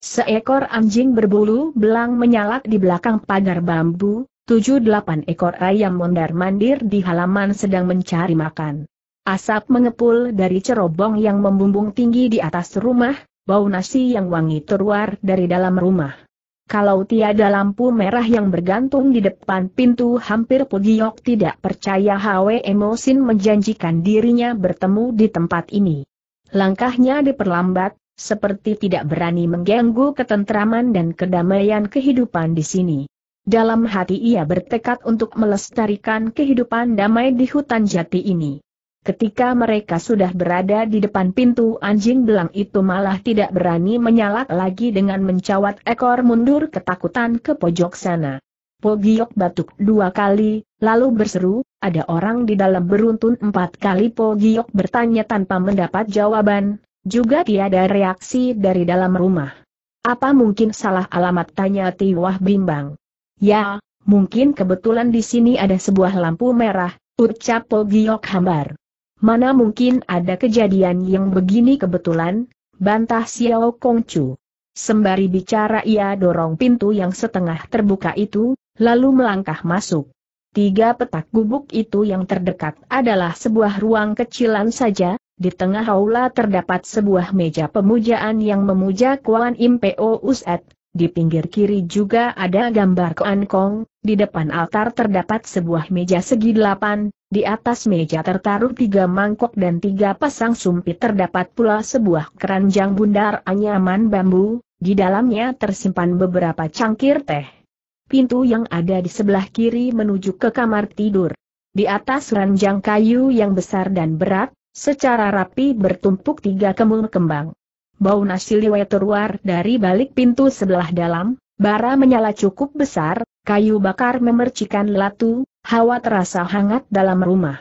Seekor anjing berbulu belang menyalak di belakang pagar bambu, tujuh delapan ekor ayam mondar-mandir di halaman sedang mencari makan. Asap mengepul dari cerobong yang membumbung tinggi di atas rumah, bau nasi yang wangi terluar dari dalam rumah. Kalau tiada lampu merah yang bergantung di depan pintu hampir Pugiok tidak percaya Hwe Emosin menjanjikan dirinya bertemu di tempat ini. Langkahnya diperlambat, seperti tidak berani mengganggu ketentraman dan kedamaian kehidupan di sini. Dalam hati ia bertekad untuk melestarikan kehidupan damai di hutan jati ini. Ketika mereka sudah berada di depan pintu anjing belang itu malah tidak berani menyalak lagi dengan mencawat ekor mundur ketakutan ke pojok sana. Pogiok batuk dua kali, lalu berseru, ada orang di dalam beruntun empat kali Pogiok bertanya tanpa mendapat jawaban, juga tiada reaksi dari dalam rumah. Apa mungkin salah alamat tanya Tiwah bimbang? Ya, mungkin kebetulan di sini ada sebuah lampu merah, ucap Pogiok hambar. Mana mungkin ada kejadian yang begini kebetulan, bantah Xiao Kongcu. Sembari bicara ia dorong pintu yang setengah terbuka itu, lalu melangkah masuk. Tiga petak gubuk itu yang terdekat adalah sebuah ruang kecilan saja, di tengah aula terdapat sebuah meja pemujaan yang memuja Kuan Im Peo Uset, di pinggir kiri juga ada gambar Kong. di depan altar terdapat sebuah meja segi delapan, di atas meja tertaruh tiga mangkok dan tiga pasang sumpit terdapat pula sebuah keranjang bundar anyaman bambu, di dalamnya tersimpan beberapa cangkir teh. Pintu yang ada di sebelah kiri menuju ke kamar tidur. Di atas ranjang kayu yang besar dan berat, secara rapi bertumpuk tiga kemul kembang. Bau nasi liwet terluar dari balik pintu sebelah dalam, bara menyala cukup besar, kayu bakar memercikan latu, hawa terasa hangat dalam rumah.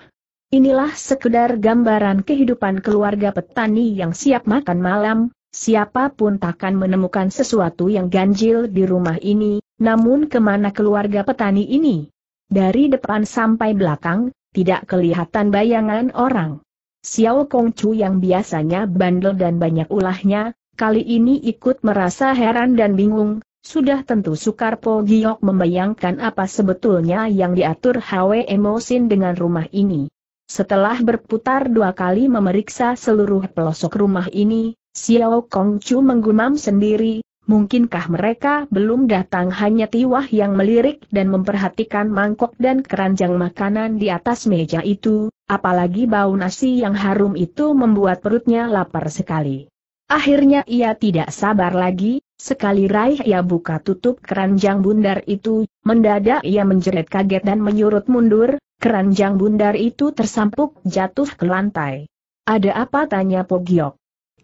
Inilah sekedar gambaran kehidupan keluarga petani yang siap makan malam, siapapun takkan menemukan sesuatu yang ganjil di rumah ini, namun kemana keluarga petani ini? Dari depan sampai belakang, tidak kelihatan bayangan orang. Xiao Kongcu yang biasanya bandel dan banyak ulahnya, kali ini ikut merasa heran dan bingung, sudah tentu Sukarpo Giok membayangkan apa sebetulnya yang diatur Hwe Emosin dengan rumah ini. Setelah berputar dua kali memeriksa seluruh pelosok rumah ini, Xiao Kongcu menggumam sendiri, Mungkinkah mereka belum datang hanya Tiwah yang melirik dan memperhatikan mangkok dan keranjang makanan di atas meja itu, apalagi bau nasi yang harum itu membuat perutnya lapar sekali. Akhirnya ia tidak sabar lagi, sekali raih ia buka tutup keranjang bundar itu, mendadak ia menjerit kaget dan menyurut mundur, keranjang bundar itu tersampuk jatuh ke lantai. Ada apa tanya Pogiok?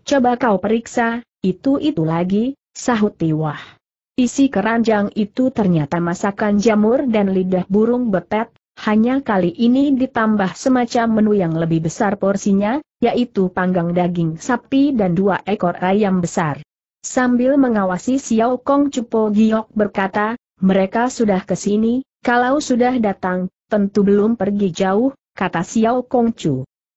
Coba kau periksa, itu-itu lagi, Sahut Tiwah. Isi keranjang itu ternyata masakan jamur dan lidah burung bepet, hanya kali ini ditambah semacam menu yang lebih besar porsinya, yaitu panggang daging sapi dan dua ekor ayam besar. Sambil mengawasi Xiao Kong Cupo Giok berkata, mereka sudah ke sini, kalau sudah datang, tentu belum pergi jauh, kata Xiao Kong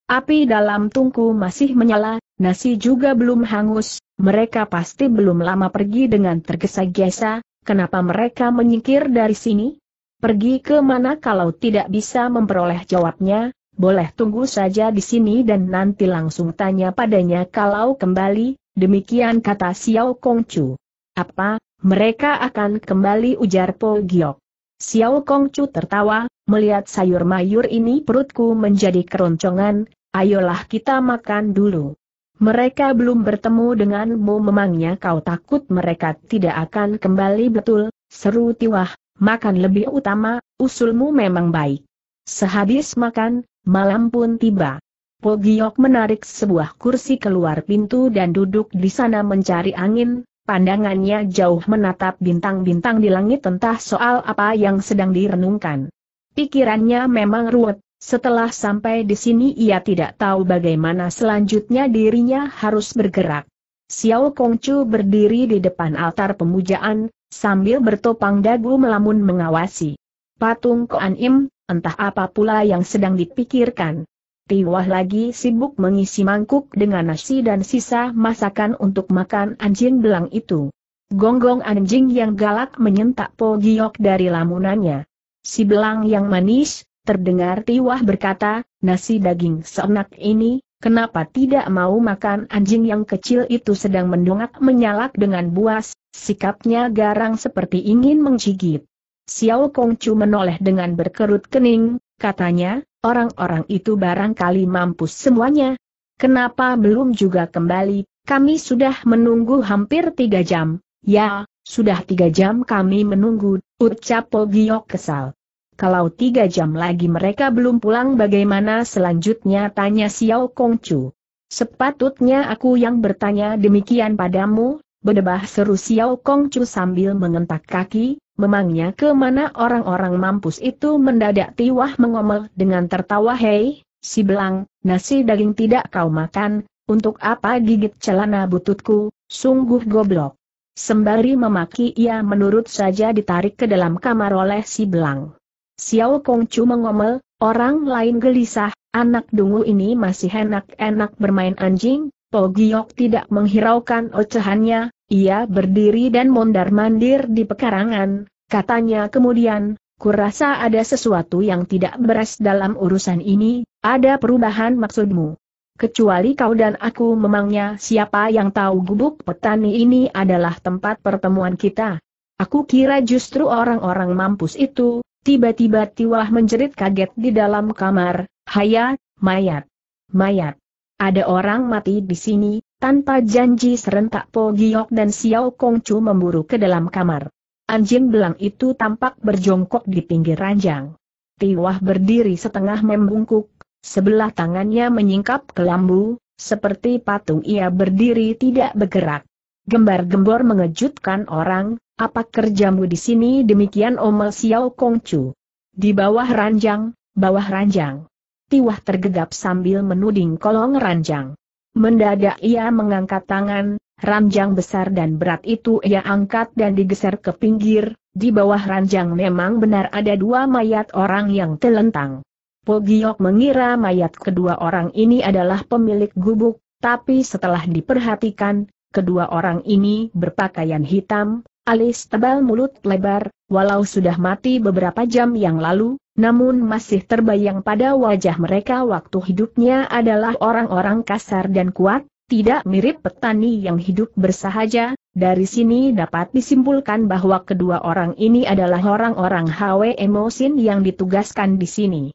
Api dalam tungku masih menyala, nasi juga belum hangus, mereka pasti belum lama pergi dengan tergesa-gesa, kenapa mereka menyingkir dari sini? Pergi ke mana kalau tidak bisa memperoleh jawabnya, boleh tunggu saja di sini dan nanti langsung tanya padanya kalau kembali, demikian kata Xiao Kongcu. Apa, mereka akan kembali ujar Po Giok. Xiao Kongcu tertawa, Melihat sayur mayur ini perutku menjadi keroncongan, ayolah kita makan dulu. Mereka belum bertemu denganmu memangnya kau takut mereka tidak akan kembali betul, seru Tiwah, makan lebih utama, usulmu memang baik. Sehabis makan, malam pun tiba. Pogiok menarik sebuah kursi keluar pintu dan duduk di sana mencari angin, pandangannya jauh menatap bintang-bintang di langit entah soal apa yang sedang direnungkan. Pikirannya memang ruwet, setelah sampai di sini ia tidak tahu bagaimana selanjutnya dirinya harus bergerak. Xiao Kongcu berdiri di depan altar pemujaan, sambil bertopang dagu melamun mengawasi. Patung Koan Im, entah apa pula yang sedang dipikirkan. Tiwah lagi sibuk mengisi mangkuk dengan nasi dan sisa masakan untuk makan anjing belang itu. Gonggong -gong anjing yang galak menyentak Po Giok dari lamunannya. Si belang yang manis, terdengar Tiwah berkata, nasi daging seenak ini, kenapa tidak mau makan anjing yang kecil itu sedang mendongak menyalak dengan buas, sikapnya garang seperti ingin menggigit. Xiao Kongcu menoleh dengan berkerut kening, katanya, orang-orang itu barangkali mampus semuanya. Kenapa belum juga kembali, kami sudah menunggu hampir tiga jam, ya, sudah tiga jam kami menunggu, Ucap Pogiok kesal. Kalau tiga jam lagi mereka belum pulang bagaimana selanjutnya tanya Xiao Kongcu. Sepatutnya aku yang bertanya demikian padamu, berdebah seru Xiao Kongcu sambil mengentak kaki, memangnya kemana orang-orang mampus itu mendadak tiwah mengomel dengan tertawa hei, si belang, nasi daging tidak kau makan, untuk apa gigit celana bututku, sungguh goblok. Sembari memaki ia menurut saja ditarik ke dalam kamar oleh si Belang. Xiao Kongcu mengomel, orang lain gelisah, anak dungu ini masih enak-enak bermain anjing, Pogiok tidak menghiraukan ocehannya, ia berdiri dan mondar-mandir di pekarangan, katanya kemudian, kurasa ada sesuatu yang tidak beres dalam urusan ini, ada perubahan maksudmu. Kecuali kau dan aku memangnya siapa yang tahu gubuk petani ini adalah tempat pertemuan kita. Aku kira justru orang-orang mampus itu, tiba-tiba Tiwah menjerit kaget di dalam kamar, Haya, mayat, mayat. Ada orang mati di sini, tanpa janji serentak Po Giok dan Xiao Kong Chu memburu ke dalam kamar. Anjing belang itu tampak berjongkok di pinggir ranjang. Tiwah berdiri setengah membungkuk, Sebelah tangannya menyingkap kelambu, seperti patung ia berdiri tidak bergerak. Gembar-gembor mengejutkan orang, apa kerjamu di sini demikian omel Xiao Kongcu. Di bawah ranjang, bawah ranjang. Tiwah tergegap sambil menuding kolong ranjang. Mendadak ia mengangkat tangan, ranjang besar dan berat itu ia angkat dan digeser ke pinggir, di bawah ranjang memang benar ada dua mayat orang yang telentang. Pogiok mengira mayat kedua orang ini adalah pemilik gubuk, tapi setelah diperhatikan, kedua orang ini berpakaian hitam, alis tebal mulut lebar, walau sudah mati beberapa jam yang lalu, namun masih terbayang pada wajah mereka waktu hidupnya adalah orang-orang kasar dan kuat, tidak mirip petani yang hidup bersahaja, dari sini dapat disimpulkan bahwa kedua orang ini adalah orang-orang Hwe Emosin yang ditugaskan di sini.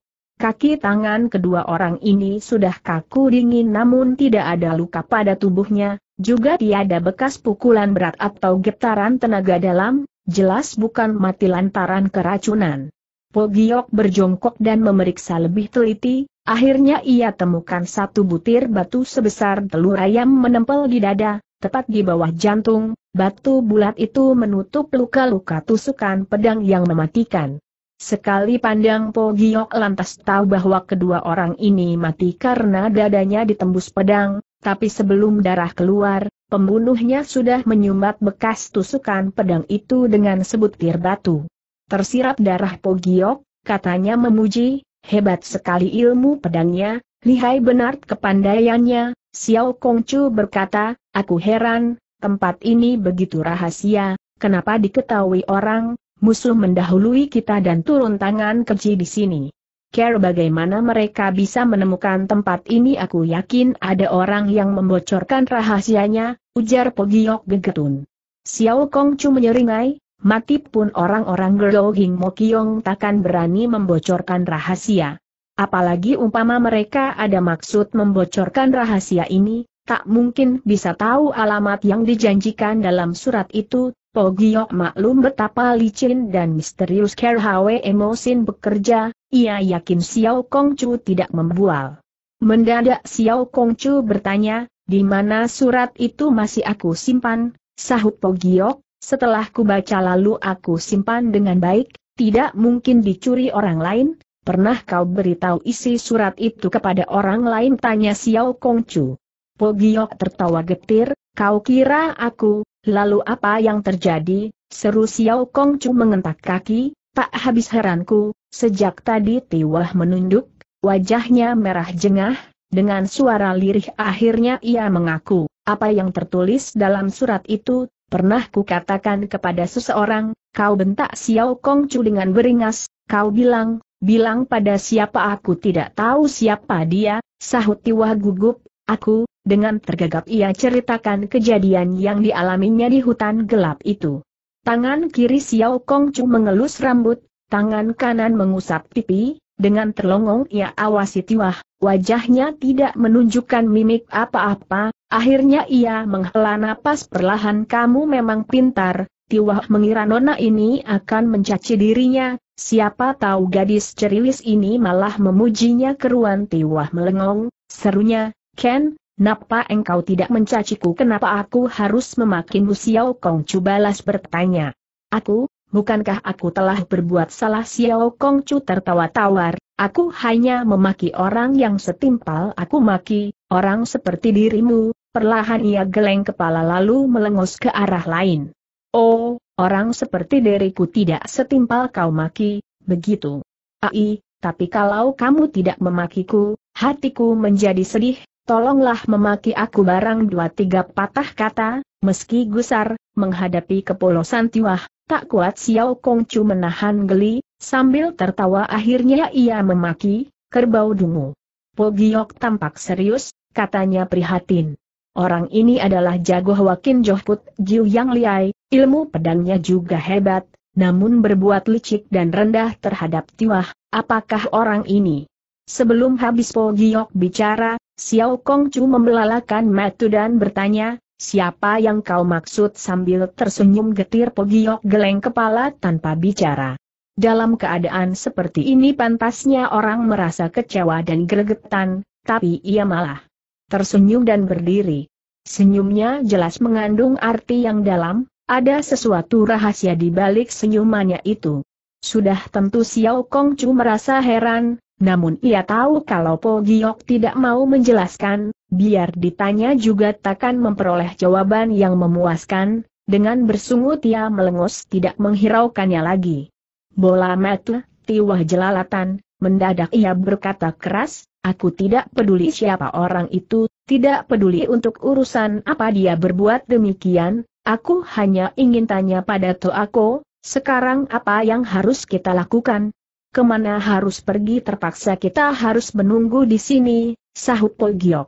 Kaki tangan kedua orang ini sudah kaku dingin namun tidak ada luka pada tubuhnya, juga tiada bekas pukulan berat atau getaran tenaga dalam, jelas bukan mati lantaran keracunan. Pogiok berjongkok dan memeriksa lebih teliti, akhirnya ia temukan satu butir batu sebesar telur ayam menempel di dada, tepat di bawah jantung, batu bulat itu menutup luka-luka tusukan pedang yang mematikan. Sekali pandang Po Giok lantas tahu bahwa kedua orang ini mati karena dadanya ditembus pedang, tapi sebelum darah keluar, pembunuhnya sudah menyumbat bekas tusukan pedang itu dengan sebutir batu. Tersirap darah Po Giok, katanya memuji, hebat sekali ilmu pedangnya, lihai benar kepandaiannya, Xiao Kongcu berkata, aku heran, tempat ini begitu rahasia, kenapa diketahui orang, musuh mendahului kita dan turun tangan keji di sini. Care bagaimana mereka bisa menemukan tempat ini aku yakin ada orang yang membocorkan rahasianya, ujar Pogiok Gegetun. Xiao Chu menyeringai, mati pun orang-orang Gerlohing Mokyong takkan berani membocorkan rahasia. Apalagi umpama mereka ada maksud membocorkan rahasia ini, tak mungkin bisa tahu alamat yang dijanjikan dalam surat itu, Pogiok maklum betapa licin dan misterius Kerhawe Emosin bekerja, ia yakin Xiao Kongcu tidak membual. Mendadak Xiao Kongcu bertanya, di mana surat itu masih aku simpan, sahut Pogiok, setelah kubaca lalu aku simpan dengan baik, tidak mungkin dicuri orang lain, pernah kau beritahu isi surat itu kepada orang lain tanya Xiao Kongcu. Pogiok tertawa getir, kau kira aku, lalu apa yang terjadi, seru Xiao Kong Chu mengentak kaki, tak habis heranku, sejak tadi Tiwah menunduk, wajahnya merah jengah, dengan suara lirih akhirnya ia mengaku, apa yang tertulis dalam surat itu, pernah kukatakan kepada seseorang, kau bentak Xiao Kong Chu dengan beringas, kau bilang, bilang pada siapa aku tidak tahu siapa dia, sahut Tiwah gugup, aku, dengan tergagap ia ceritakan kejadian yang dialaminya di hutan gelap itu. Tangan kiri Xiao Kongcu mengelus rambut, tangan kanan mengusap pipi, dengan terlongong ia awasi Tiwah, wajahnya tidak menunjukkan mimik apa-apa, akhirnya ia menghela napas perlahan kamu memang pintar, Tiwah mengira nona ini akan mencaci dirinya, siapa tahu gadis ceriwis ini malah memujinya keruan Tiwah melengong, serunya, Ken, Napa engkau tidak mencaciku kenapa aku harus memakimu Xiao Kong Chu balas bertanya. Aku, bukankah aku telah berbuat salah Xiao Kong Chu tertawa tawar, aku hanya memaki orang yang setimpal aku maki, orang seperti dirimu, perlahan ia geleng kepala lalu melengos ke arah lain. Oh, orang seperti diriku tidak setimpal kau maki, begitu. Ai, tapi kalau kamu tidak memakiku, hatiku menjadi sedih, tolonglah memaki aku barang dua tiga patah kata, meski gusar, menghadapi kepolosan Tiwah, tak kuat Xiao Kongcu menahan geli, sambil tertawa akhirnya ia memaki, kerbau dungu. Pogiok tampak serius, katanya prihatin. Orang ini adalah jago Wakin johput Jiu Yang Liai, ilmu pedangnya juga hebat, namun berbuat licik dan rendah terhadap Tiwah, apakah orang ini? Sebelum habis Po Giok bicara, Xiao Kong Chu membelalakan matu dan bertanya, siapa yang kau maksud sambil tersenyum getir Po Giok geleng kepala tanpa bicara. Dalam keadaan seperti ini pantasnya orang merasa kecewa dan gregetan, tapi ia malah tersenyum dan berdiri. Senyumnya jelas mengandung arti yang dalam, ada sesuatu rahasia di balik senyumannya itu. Sudah tentu Xiao Kong Chu merasa heran, namun ia tahu kalau Po Giok tidak mau menjelaskan, biar ditanya juga takkan memperoleh jawaban yang memuaskan, dengan bersungut ia melengus tidak menghiraukannya lagi. Bola metle, tiwah jelalatan, mendadak ia berkata keras, aku tidak peduli siapa orang itu, tidak peduli untuk urusan apa dia berbuat demikian, aku hanya ingin tanya pada Toako, sekarang apa yang harus kita lakukan, Kemana harus pergi terpaksa kita harus menunggu di sini, sahut Giok.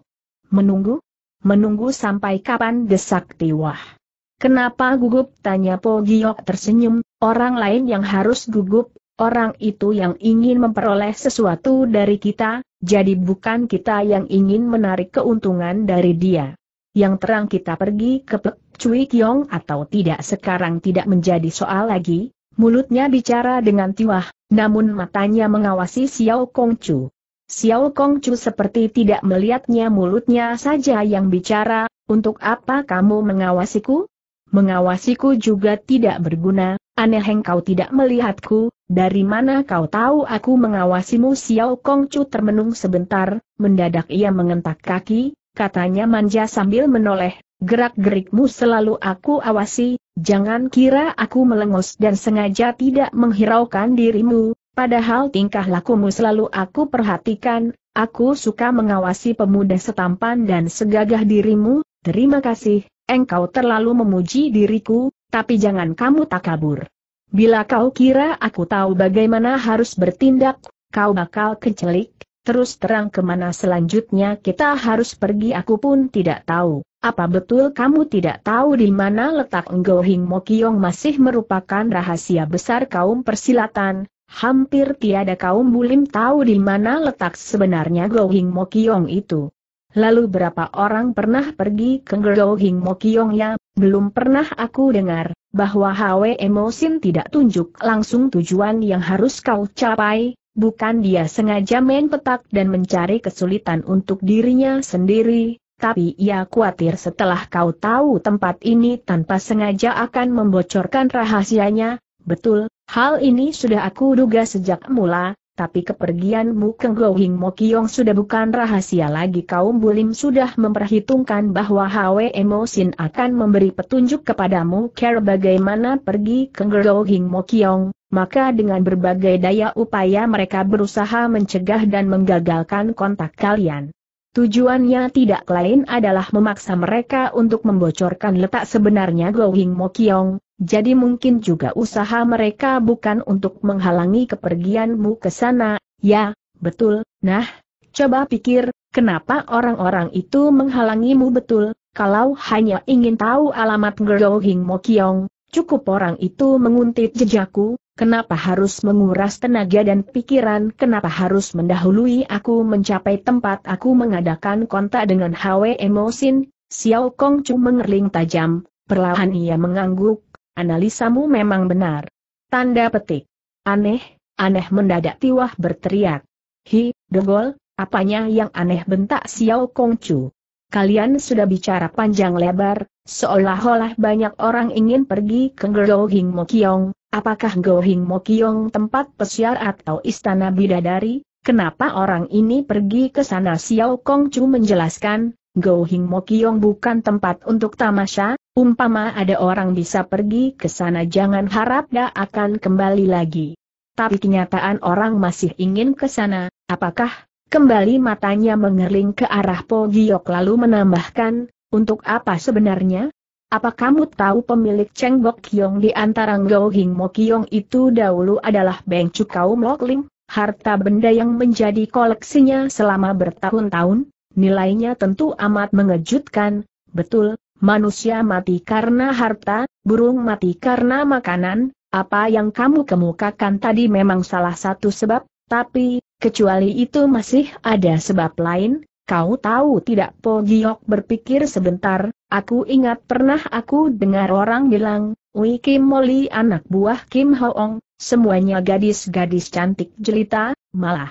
Menunggu? Menunggu sampai kapan desak Tiwah? Kenapa gugup? Tanya Giok tersenyum, orang lain yang harus gugup, orang itu yang ingin memperoleh sesuatu dari kita, jadi bukan kita yang ingin menarik keuntungan dari dia. Yang terang kita pergi ke Pek Cui Kiong atau tidak sekarang tidak menjadi soal lagi, mulutnya bicara dengan Tiwah, namun matanya mengawasi Xiao Kongchu. Xiao Kongchu seperti tidak melihatnya mulutnya saja yang bicara, untuk apa kamu mengawasiku? Mengawasiku juga tidak berguna, aneh engkau tidak melihatku, dari mana kau tahu aku mengawasimu Xiao Kongchu termenung sebentar, mendadak ia mengentak kaki, katanya manja sambil menoleh, Gerak-gerikmu selalu aku awasi, jangan kira aku melengus dan sengaja tidak menghiraukan dirimu, padahal tingkah lakumu selalu aku perhatikan, aku suka mengawasi pemuda setampan dan segagah dirimu, terima kasih, engkau terlalu memuji diriku, tapi jangan kamu tak kabur. Bila kau kira aku tahu bagaimana harus bertindak, kau bakal kecelik, terus terang kemana selanjutnya kita harus pergi aku pun tidak tahu. Apa betul kamu tidak tahu di mana letak Enggo Hing Mokiong masih merupakan rahasia besar kaum persilatan? Hampir tiada kaum bulim tahu di mana letak sebenarnya Go Hing Mokiong itu. Lalu berapa orang pernah pergi ke Go Hing Mokiong ya? Belum pernah aku dengar bahwa Hwe Emosin tidak tunjuk langsung tujuan yang harus kau capai, bukan dia sengaja main petak dan mencari kesulitan untuk dirinya sendiri, tapi ia khawatir setelah kau tahu tempat ini tanpa sengaja akan membocorkan rahasianya, betul, hal ini sudah aku duga sejak mula, tapi kepergianmu ke Gohing Mokyong sudah bukan rahasia lagi kaum bulim sudah memperhitungkan bahwa Hwe Emosin akan memberi petunjuk kepadamu care bagaimana pergi ke Gohing Mokyong, maka dengan berbagai daya upaya mereka berusaha mencegah dan menggagalkan kontak kalian. Tujuannya tidak lain adalah memaksa mereka untuk membocorkan letak sebenarnya Gohing Mokyong, jadi mungkin juga usaha mereka bukan untuk menghalangi kepergianmu ke sana, ya, betul, nah, coba pikir, kenapa orang-orang itu menghalangimu betul, kalau hanya ingin tahu alamat Gohing Mokyong, Cukup orang itu menguntit jejakku, kenapa harus menguras tenaga dan pikiran, kenapa harus mendahului aku mencapai tempat aku mengadakan kontak dengan Hwe Emosin, Xiao Kong Chu mengerling tajam, perlahan ia mengangguk, analisamu memang benar. Tanda petik. Aneh, aneh mendadak Tiwah berteriak. Hi, degol, apanya yang aneh bentak Xiao Kong Chu. Kalian sudah bicara panjang lebar, seolah-olah banyak orang ingin pergi ke Gohing Mokyong, apakah Gohing Mokyong tempat pesiar atau istana bidadari? Kenapa orang ini pergi ke sana Xiao Kongchu menjelaskan, Gohing Mokyong bukan tempat untuk tamasya, umpama ada orang bisa pergi ke sana jangan harap dia akan kembali lagi. Tapi kenyataan orang masih ingin ke sana, apakah Kembali matanya mengerling ke arah Po Giok lalu menambahkan, untuk apa sebenarnya? Apa kamu tahu pemilik Cheng Bok Kiong di antara Ngo Hing Mo Kiong itu dahulu adalah Beng Chu kaum Lok Lim? Harta benda yang menjadi koleksinya selama bertahun-tahun, nilainya tentu amat mengejutkan, betul, manusia mati karena harta, burung mati karena makanan, apa yang kamu kemukakan tadi memang salah satu sebab, tapi, Kecuali itu masih ada sebab lain, kau tahu tidak Po Giok berpikir sebentar, aku ingat pernah aku dengar orang bilang, Wi Kim Moli anak buah Kim Hoong, semuanya gadis-gadis cantik jelita, malah.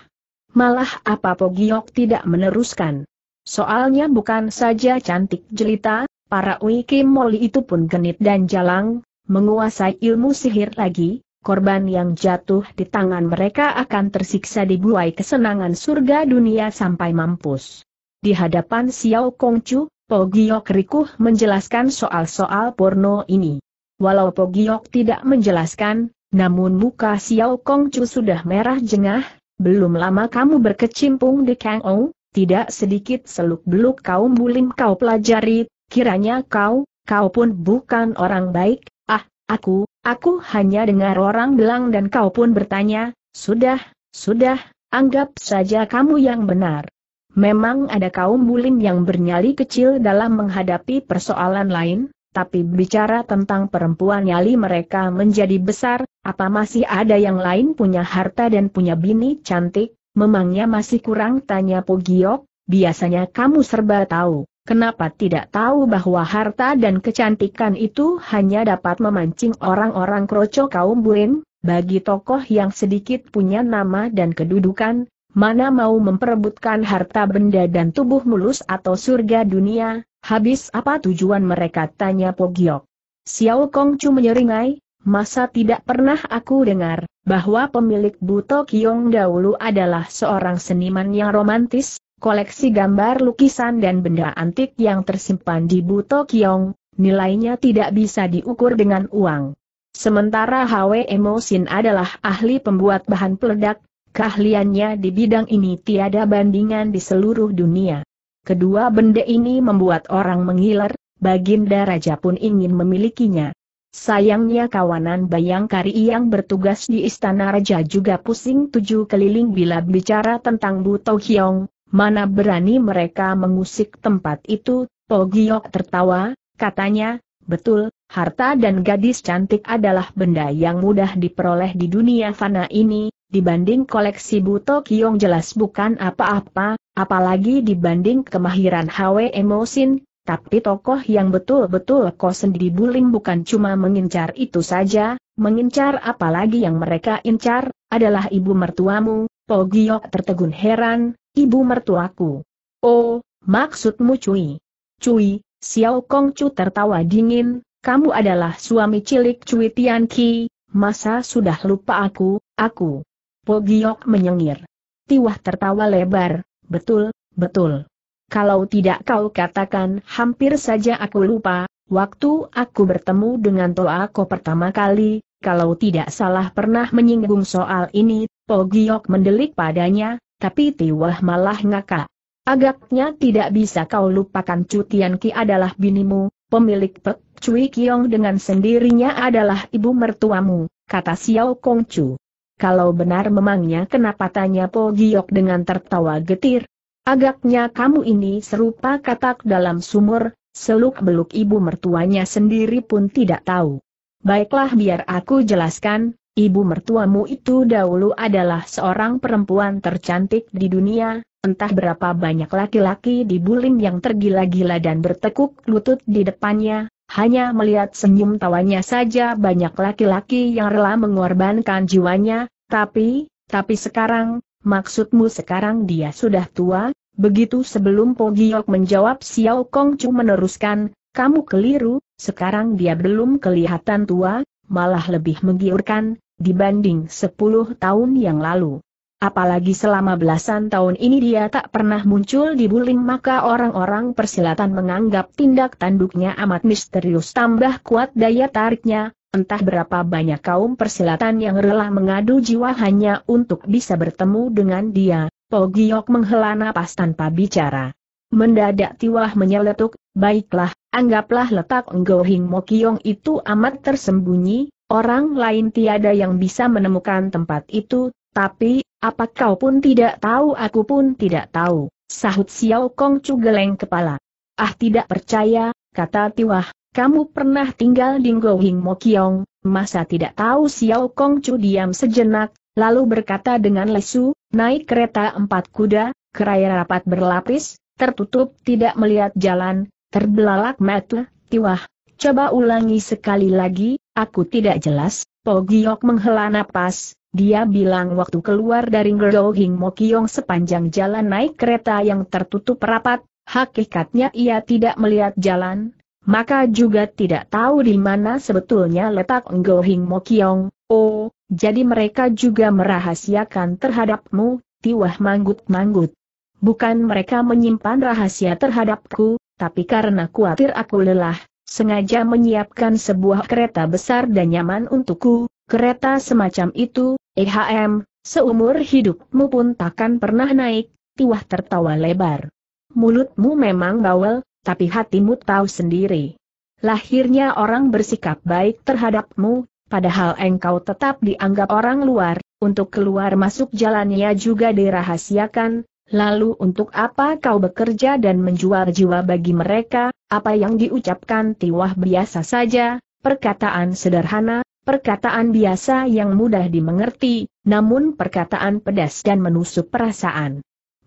Malah apa Po Giok tidak meneruskan. Soalnya bukan saja cantik jelita, para Wi Kim Moli itu pun genit dan jalang, menguasai ilmu sihir lagi, korban yang jatuh di tangan mereka akan tersiksa dibuai kesenangan surga dunia sampai mampus. Di hadapan Xiao Kongcu, Pogiok Rikuh menjelaskan soal-soal porno ini. Walau Pogiok tidak menjelaskan, namun muka Xiao Kongcu sudah merah jengah, belum lama kamu berkecimpung di Kang Ou, tidak sedikit seluk-beluk kaum bulim kau pelajari, kiranya kau, kau pun bukan orang baik, ah, aku, Aku hanya dengar orang bilang dan kau pun bertanya, sudah, sudah, anggap saja kamu yang benar. Memang ada kaum bulim yang bernyali kecil dalam menghadapi persoalan lain, tapi bicara tentang perempuan nyali mereka menjadi besar, apa masih ada yang lain punya harta dan punya bini cantik, memangnya masih kurang tanya Pogiok, biasanya kamu serba tahu. Kenapa tidak tahu bahwa harta dan kecantikan itu hanya dapat memancing orang-orang kroco kaum buin? Bagi tokoh yang sedikit punya nama dan kedudukan, mana mau memperebutkan harta benda dan tubuh mulus atau surga dunia, habis apa tujuan mereka tanya Pogiok. Xiao Chu menyeringai, masa tidak pernah aku dengar, bahwa pemilik Buto Kiong dahulu adalah seorang seniman yang romantis, koleksi gambar lukisan dan benda antik yang tersimpan di Buto Kiong, nilainya tidak bisa diukur dengan uang. Sementara Hwe Emosin adalah ahli pembuat bahan peledak, keahliannya di bidang ini tiada bandingan di seluruh dunia. Kedua benda ini membuat orang mengiler, Baginda Raja pun ingin memilikinya. Sayangnya kawanan Bayangkari yang bertugas di Istana Raja juga pusing tujuh keliling bila bicara tentang Buto Hyong, Mana berani mereka mengusik tempat itu, Pogiok tertawa, katanya, betul, harta dan gadis cantik adalah benda yang mudah diperoleh di dunia fana ini, dibanding koleksi Buto Kiong jelas bukan apa-apa, apalagi dibanding kemahiran Hwe Emosin, tapi tokoh yang betul-betul kau sendiri buling bukan cuma mengincar itu saja, mengincar apalagi yang mereka incar, adalah ibu mertuamu, Pogiok tertegun heran, Ibu mertuaku. Oh, maksudmu Cui. Cui, Xiao Kongcu tertawa dingin, kamu adalah suami cilik Cui Tianqi, masa sudah lupa aku, aku. Po Pogiok menyengir. Tiwah tertawa lebar, betul, betul. Kalau tidak kau katakan hampir saja aku lupa, waktu aku bertemu dengan toa Ko pertama kali, kalau tidak salah pernah menyinggung soal ini, Po Pogiok mendelik padanya, tapi Tiwah malah ngakak. Agaknya tidak bisa kau lupakan Cutian Ki adalah binimu, pemilik Pek Cui Kiong dengan sendirinya adalah ibu mertuamu, kata Xiao Kong Chu. Kalau benar memangnya kenapa tanya Po Giok dengan tertawa getir? Agaknya kamu ini serupa katak dalam sumur, seluk-beluk ibu mertuanya sendiri pun tidak tahu. Baiklah biar aku jelaskan, Ibu mertuamu itu dahulu adalah seorang perempuan tercantik di dunia, entah berapa banyak laki-laki di bulim yang tergila-gila dan bertekuk lutut di depannya, hanya melihat senyum tawanya saja banyak laki-laki yang rela mengorbankan jiwanya, tapi, tapi sekarang, maksudmu sekarang dia sudah tua? Begitu sebelum Pogiok menjawab Xiao Kong Chu meneruskan, kamu keliru, sekarang dia belum kelihatan tua, malah lebih menggiurkan, dibanding 10 tahun yang lalu. Apalagi selama belasan tahun ini dia tak pernah muncul di Bulim maka orang-orang persilatan menganggap tindak tanduknya amat misterius tambah kuat daya tariknya, entah berapa banyak kaum persilatan yang rela mengadu jiwa hanya untuk bisa bertemu dengan dia, Pogiok menghela napas tanpa bicara. Mendadak Tiwah menyeletuk, baiklah, Anggaplah letak Nggohing Mokyong itu amat tersembunyi, orang lain tiada yang bisa menemukan tempat itu, tapi, apa kau pun tidak tahu aku pun tidak tahu, sahut Xiao Kong Chu geleng kepala. Ah tidak percaya, kata Tiwah, kamu pernah tinggal di Nggohing Mokyong, masa tidak tahu Xiao Kong Chu diam sejenak, lalu berkata dengan lesu, naik kereta empat kuda, keraya rapat berlapis, tertutup tidak melihat jalan, Terbelalak mata, tiwah. Coba ulangi sekali lagi, aku tidak jelas, Pogiok menghela napas, dia bilang waktu keluar dari Ngerohing Mokyong sepanjang jalan naik kereta yang tertutup rapat, hakikatnya ia tidak melihat jalan, maka juga tidak tahu di mana sebetulnya letak Ngerohing Mokyong, oh, jadi mereka juga merahasiakan terhadapmu, tiwah manggut-manggut. Bukan mereka menyimpan rahasia terhadapku, tapi karena khawatir aku lelah, sengaja menyiapkan sebuah kereta besar dan nyaman untukku, kereta semacam itu, EHM, seumur hidupmu pun takkan pernah naik, Tiwah tertawa lebar. Mulutmu memang bawel, tapi hatimu tahu sendiri. Lahirnya orang bersikap baik terhadapmu, padahal engkau tetap dianggap orang luar, untuk keluar masuk jalannya juga dirahasiakan, Lalu untuk apa kau bekerja dan menjual jiwa bagi mereka, apa yang diucapkan Tiwah biasa saja, perkataan sederhana, perkataan biasa yang mudah dimengerti, namun perkataan pedas dan menusuk perasaan.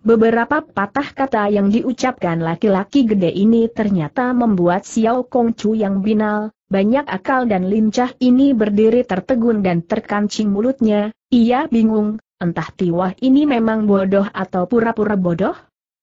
Beberapa patah kata yang diucapkan laki-laki gede ini ternyata membuat Xiao Kong Chu yang binal, banyak akal dan lincah ini berdiri tertegun dan terkancing mulutnya, ia bingung, Entah Tiwah ini memang bodoh atau pura-pura bodoh?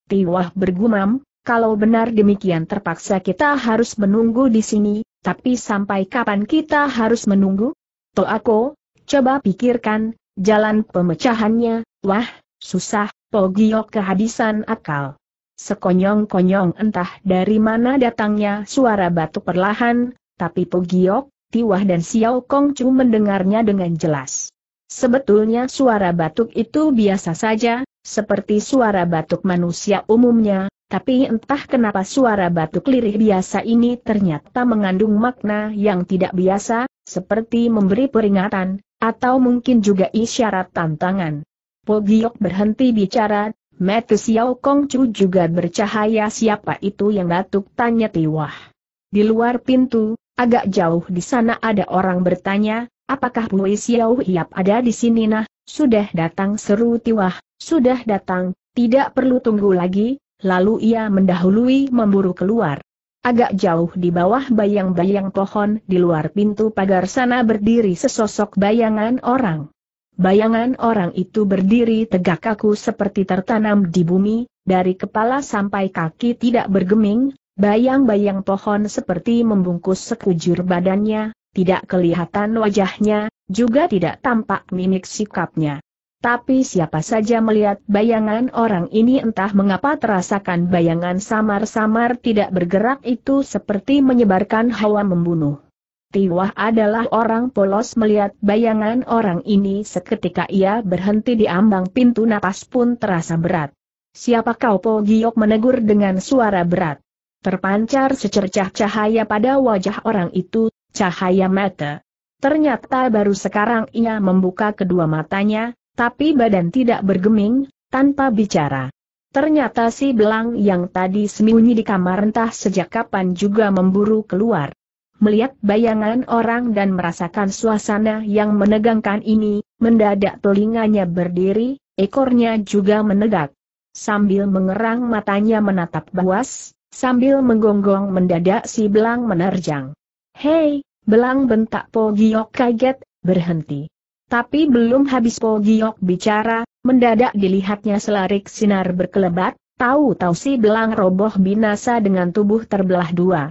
Tiwah bergumam, kalau benar demikian terpaksa kita harus menunggu di sini, tapi sampai kapan kita harus menunggu? Toh aku, coba pikirkan, jalan pemecahannya, wah, susah, Pogio kehabisan akal. Sekonyong-konyong entah dari mana datangnya suara batu perlahan, tapi Pogio, Tiwah dan Xiao Kong Chu mendengarnya dengan jelas. Sebetulnya suara batuk itu biasa saja, seperti suara batuk manusia umumnya, tapi entah kenapa suara batuk lirih biasa ini ternyata mengandung makna yang tidak biasa, seperti memberi peringatan, atau mungkin juga isyarat tantangan. Po Giok berhenti bicara, Mata Xiao Kong Chu juga bercahaya siapa itu yang batuk tanya Tiwah. Di luar pintu, agak jauh di sana ada orang bertanya, Apakah Pui Xiao Hiap ada di sini nah? Sudah datang seru Tiwah, sudah datang, tidak perlu tunggu lagi, lalu ia mendahului memburu keluar. Agak jauh di bawah bayang-bayang pohon di luar pintu pagar sana berdiri sesosok bayangan orang. Bayangan orang itu berdiri tegak kaku seperti tertanam di bumi, dari kepala sampai kaki tidak bergeming, bayang-bayang pohon seperti membungkus sekujur badannya, tidak kelihatan wajahnya, juga tidak tampak mimik sikapnya. Tapi siapa saja melihat bayangan orang ini entah mengapa terasakan bayangan samar-samar tidak bergerak itu seperti menyebarkan hawa membunuh. Tiwah adalah orang polos melihat bayangan orang ini seketika ia berhenti di ambang pintu napas pun terasa berat. Siapa kau Po Giok menegur dengan suara berat. Terpancar secercah cahaya pada wajah orang itu, cahaya mata. Ternyata baru sekarang ia membuka kedua matanya, tapi badan tidak bergeming, tanpa bicara. Ternyata si belang yang tadi sembunyi di kamar entah sejak kapan juga memburu keluar. Melihat bayangan orang dan merasakan suasana yang menegangkan ini, mendadak telinganya berdiri, ekornya juga menegak. Sambil mengerang matanya menatap bawas, sambil menggonggong mendadak si belang menerjang. Hei, belang bentak Po Giok kaget, berhenti. Tapi belum habis Po Giok bicara, mendadak dilihatnya selarik sinar berkelebat, tahu-tahu si belang roboh binasa dengan tubuh terbelah dua.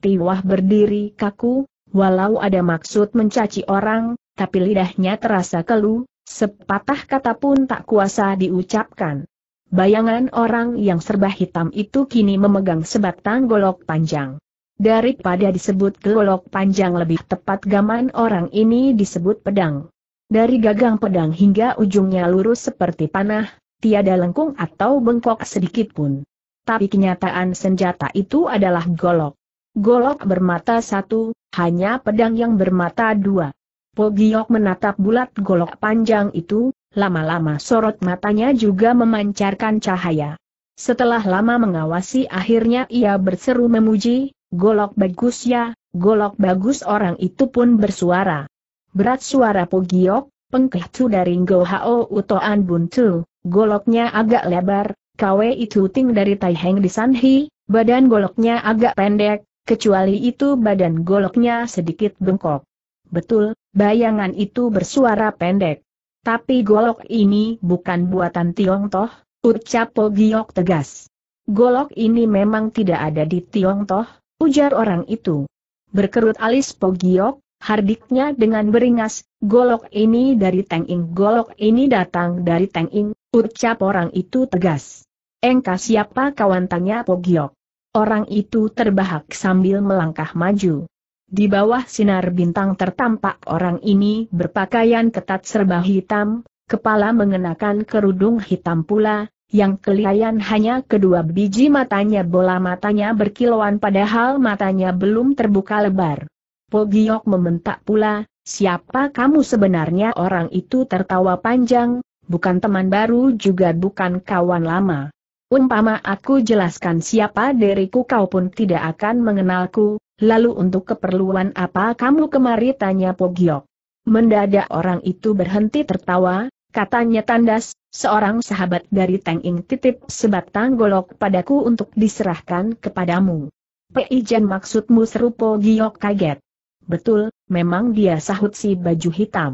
Tiwah berdiri kaku, walau ada maksud mencaci orang, tapi lidahnya terasa keluh, sepatah kata pun tak kuasa diucapkan. Bayangan orang yang serba hitam itu kini memegang sebatang golok panjang. Daripada disebut golok panjang lebih tepat gaman orang ini disebut pedang. Dari gagang pedang hingga ujungnya lurus seperti panah, tiada lengkung atau bengkok sedikit pun. Tapi kenyataan senjata itu adalah golok. Golok bermata satu, hanya pedang yang bermata dua. Pogiok menatap bulat golok panjang itu, lama-lama sorot matanya juga memancarkan cahaya. Setelah lama mengawasi akhirnya ia berseru memuji, Golok bagus ya, golok bagus orang itu pun bersuara. Berat suara Pogiok, pengkehcu dari Ngo Hao Utoan Buntu, goloknya agak lebar, KW itu ting dari Taiheng di Sanhi, badan goloknya agak pendek, kecuali itu badan goloknya sedikit bengkok. Betul, bayangan itu bersuara pendek. Tapi golok ini bukan buatan Tiongtoh, ucap Pogiok tegas. Golok ini memang tidak ada di Tiongtoh, ujar orang itu. Berkerut alis Pogiok, hardiknya dengan beringas, golok ini dari Teng golok ini datang dari Teng ucap orang itu tegas. Engkau siapa kawan tanya Pogiok. Orang itu terbahak sambil melangkah maju. Di bawah sinar bintang tertampak orang ini berpakaian ketat serba hitam, kepala mengenakan kerudung hitam pula, yang kelihatan hanya kedua biji matanya bola matanya berkilauan padahal matanya belum terbuka lebar. Pogiok membentak pula, siapa kamu sebenarnya orang itu tertawa panjang, bukan teman baru juga bukan kawan lama. Umpama aku jelaskan siapa diriku kau pun tidak akan mengenalku, lalu untuk keperluan apa kamu kemari tanya Pogiok. Mendadak orang itu berhenti tertawa, katanya tandas, Seorang sahabat dari Teng Ing titip sebatang golok padaku untuk diserahkan kepadamu. Peijen maksudmu serupo Giok kaget. Betul, memang dia sahut si baju hitam.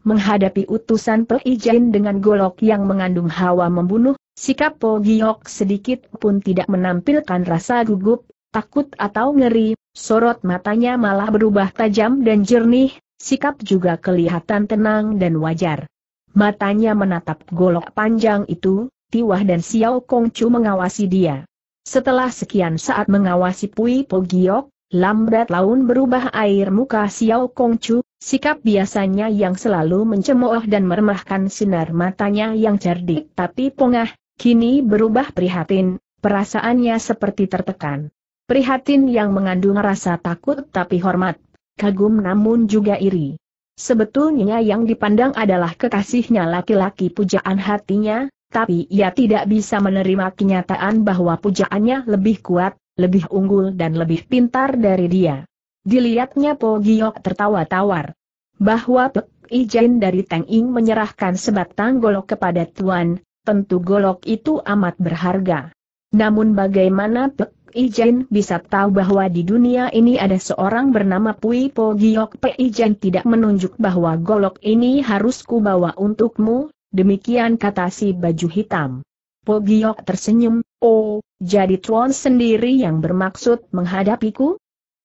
Menghadapi utusan Peijen dengan golok yang mengandung hawa membunuh, sikap Po Giok sedikit pun tidak menampilkan rasa gugup, takut atau ngeri, sorot matanya malah berubah tajam dan jernih, sikap juga kelihatan tenang dan wajar. Matanya menatap golok panjang itu, Tiwah dan Xiao Kongcu mengawasi dia. Setelah sekian saat mengawasi Pui Pogiok, lambat laun berubah air muka Xiao Kongcu, sikap biasanya yang selalu mencemooh dan meremahkan sinar matanya yang cerdik tapi pongah, kini berubah prihatin, perasaannya seperti tertekan. Prihatin yang mengandung rasa takut tapi hormat, kagum namun juga iri. Sebetulnya yang dipandang adalah kekasihnya laki-laki pujaan hatinya, tapi ia tidak bisa menerima kenyataan bahwa pujaannya lebih kuat, lebih unggul dan lebih pintar dari dia. Dilihatnya Po Giok tertawa tawar. Bahwa Pek Ijen dari Teng Ing menyerahkan sebatang golok kepada Tuan, tentu golok itu amat berharga. Namun bagaimana Pek Ijen bisa tahu bahwa di dunia ini ada seorang bernama Pui Po Giok Pe Ijen tidak menunjuk bahwa golok ini harus kubawa untukmu, demikian kata si baju hitam. Po Giok tersenyum, oh, jadi Tuan sendiri yang bermaksud menghadapiku?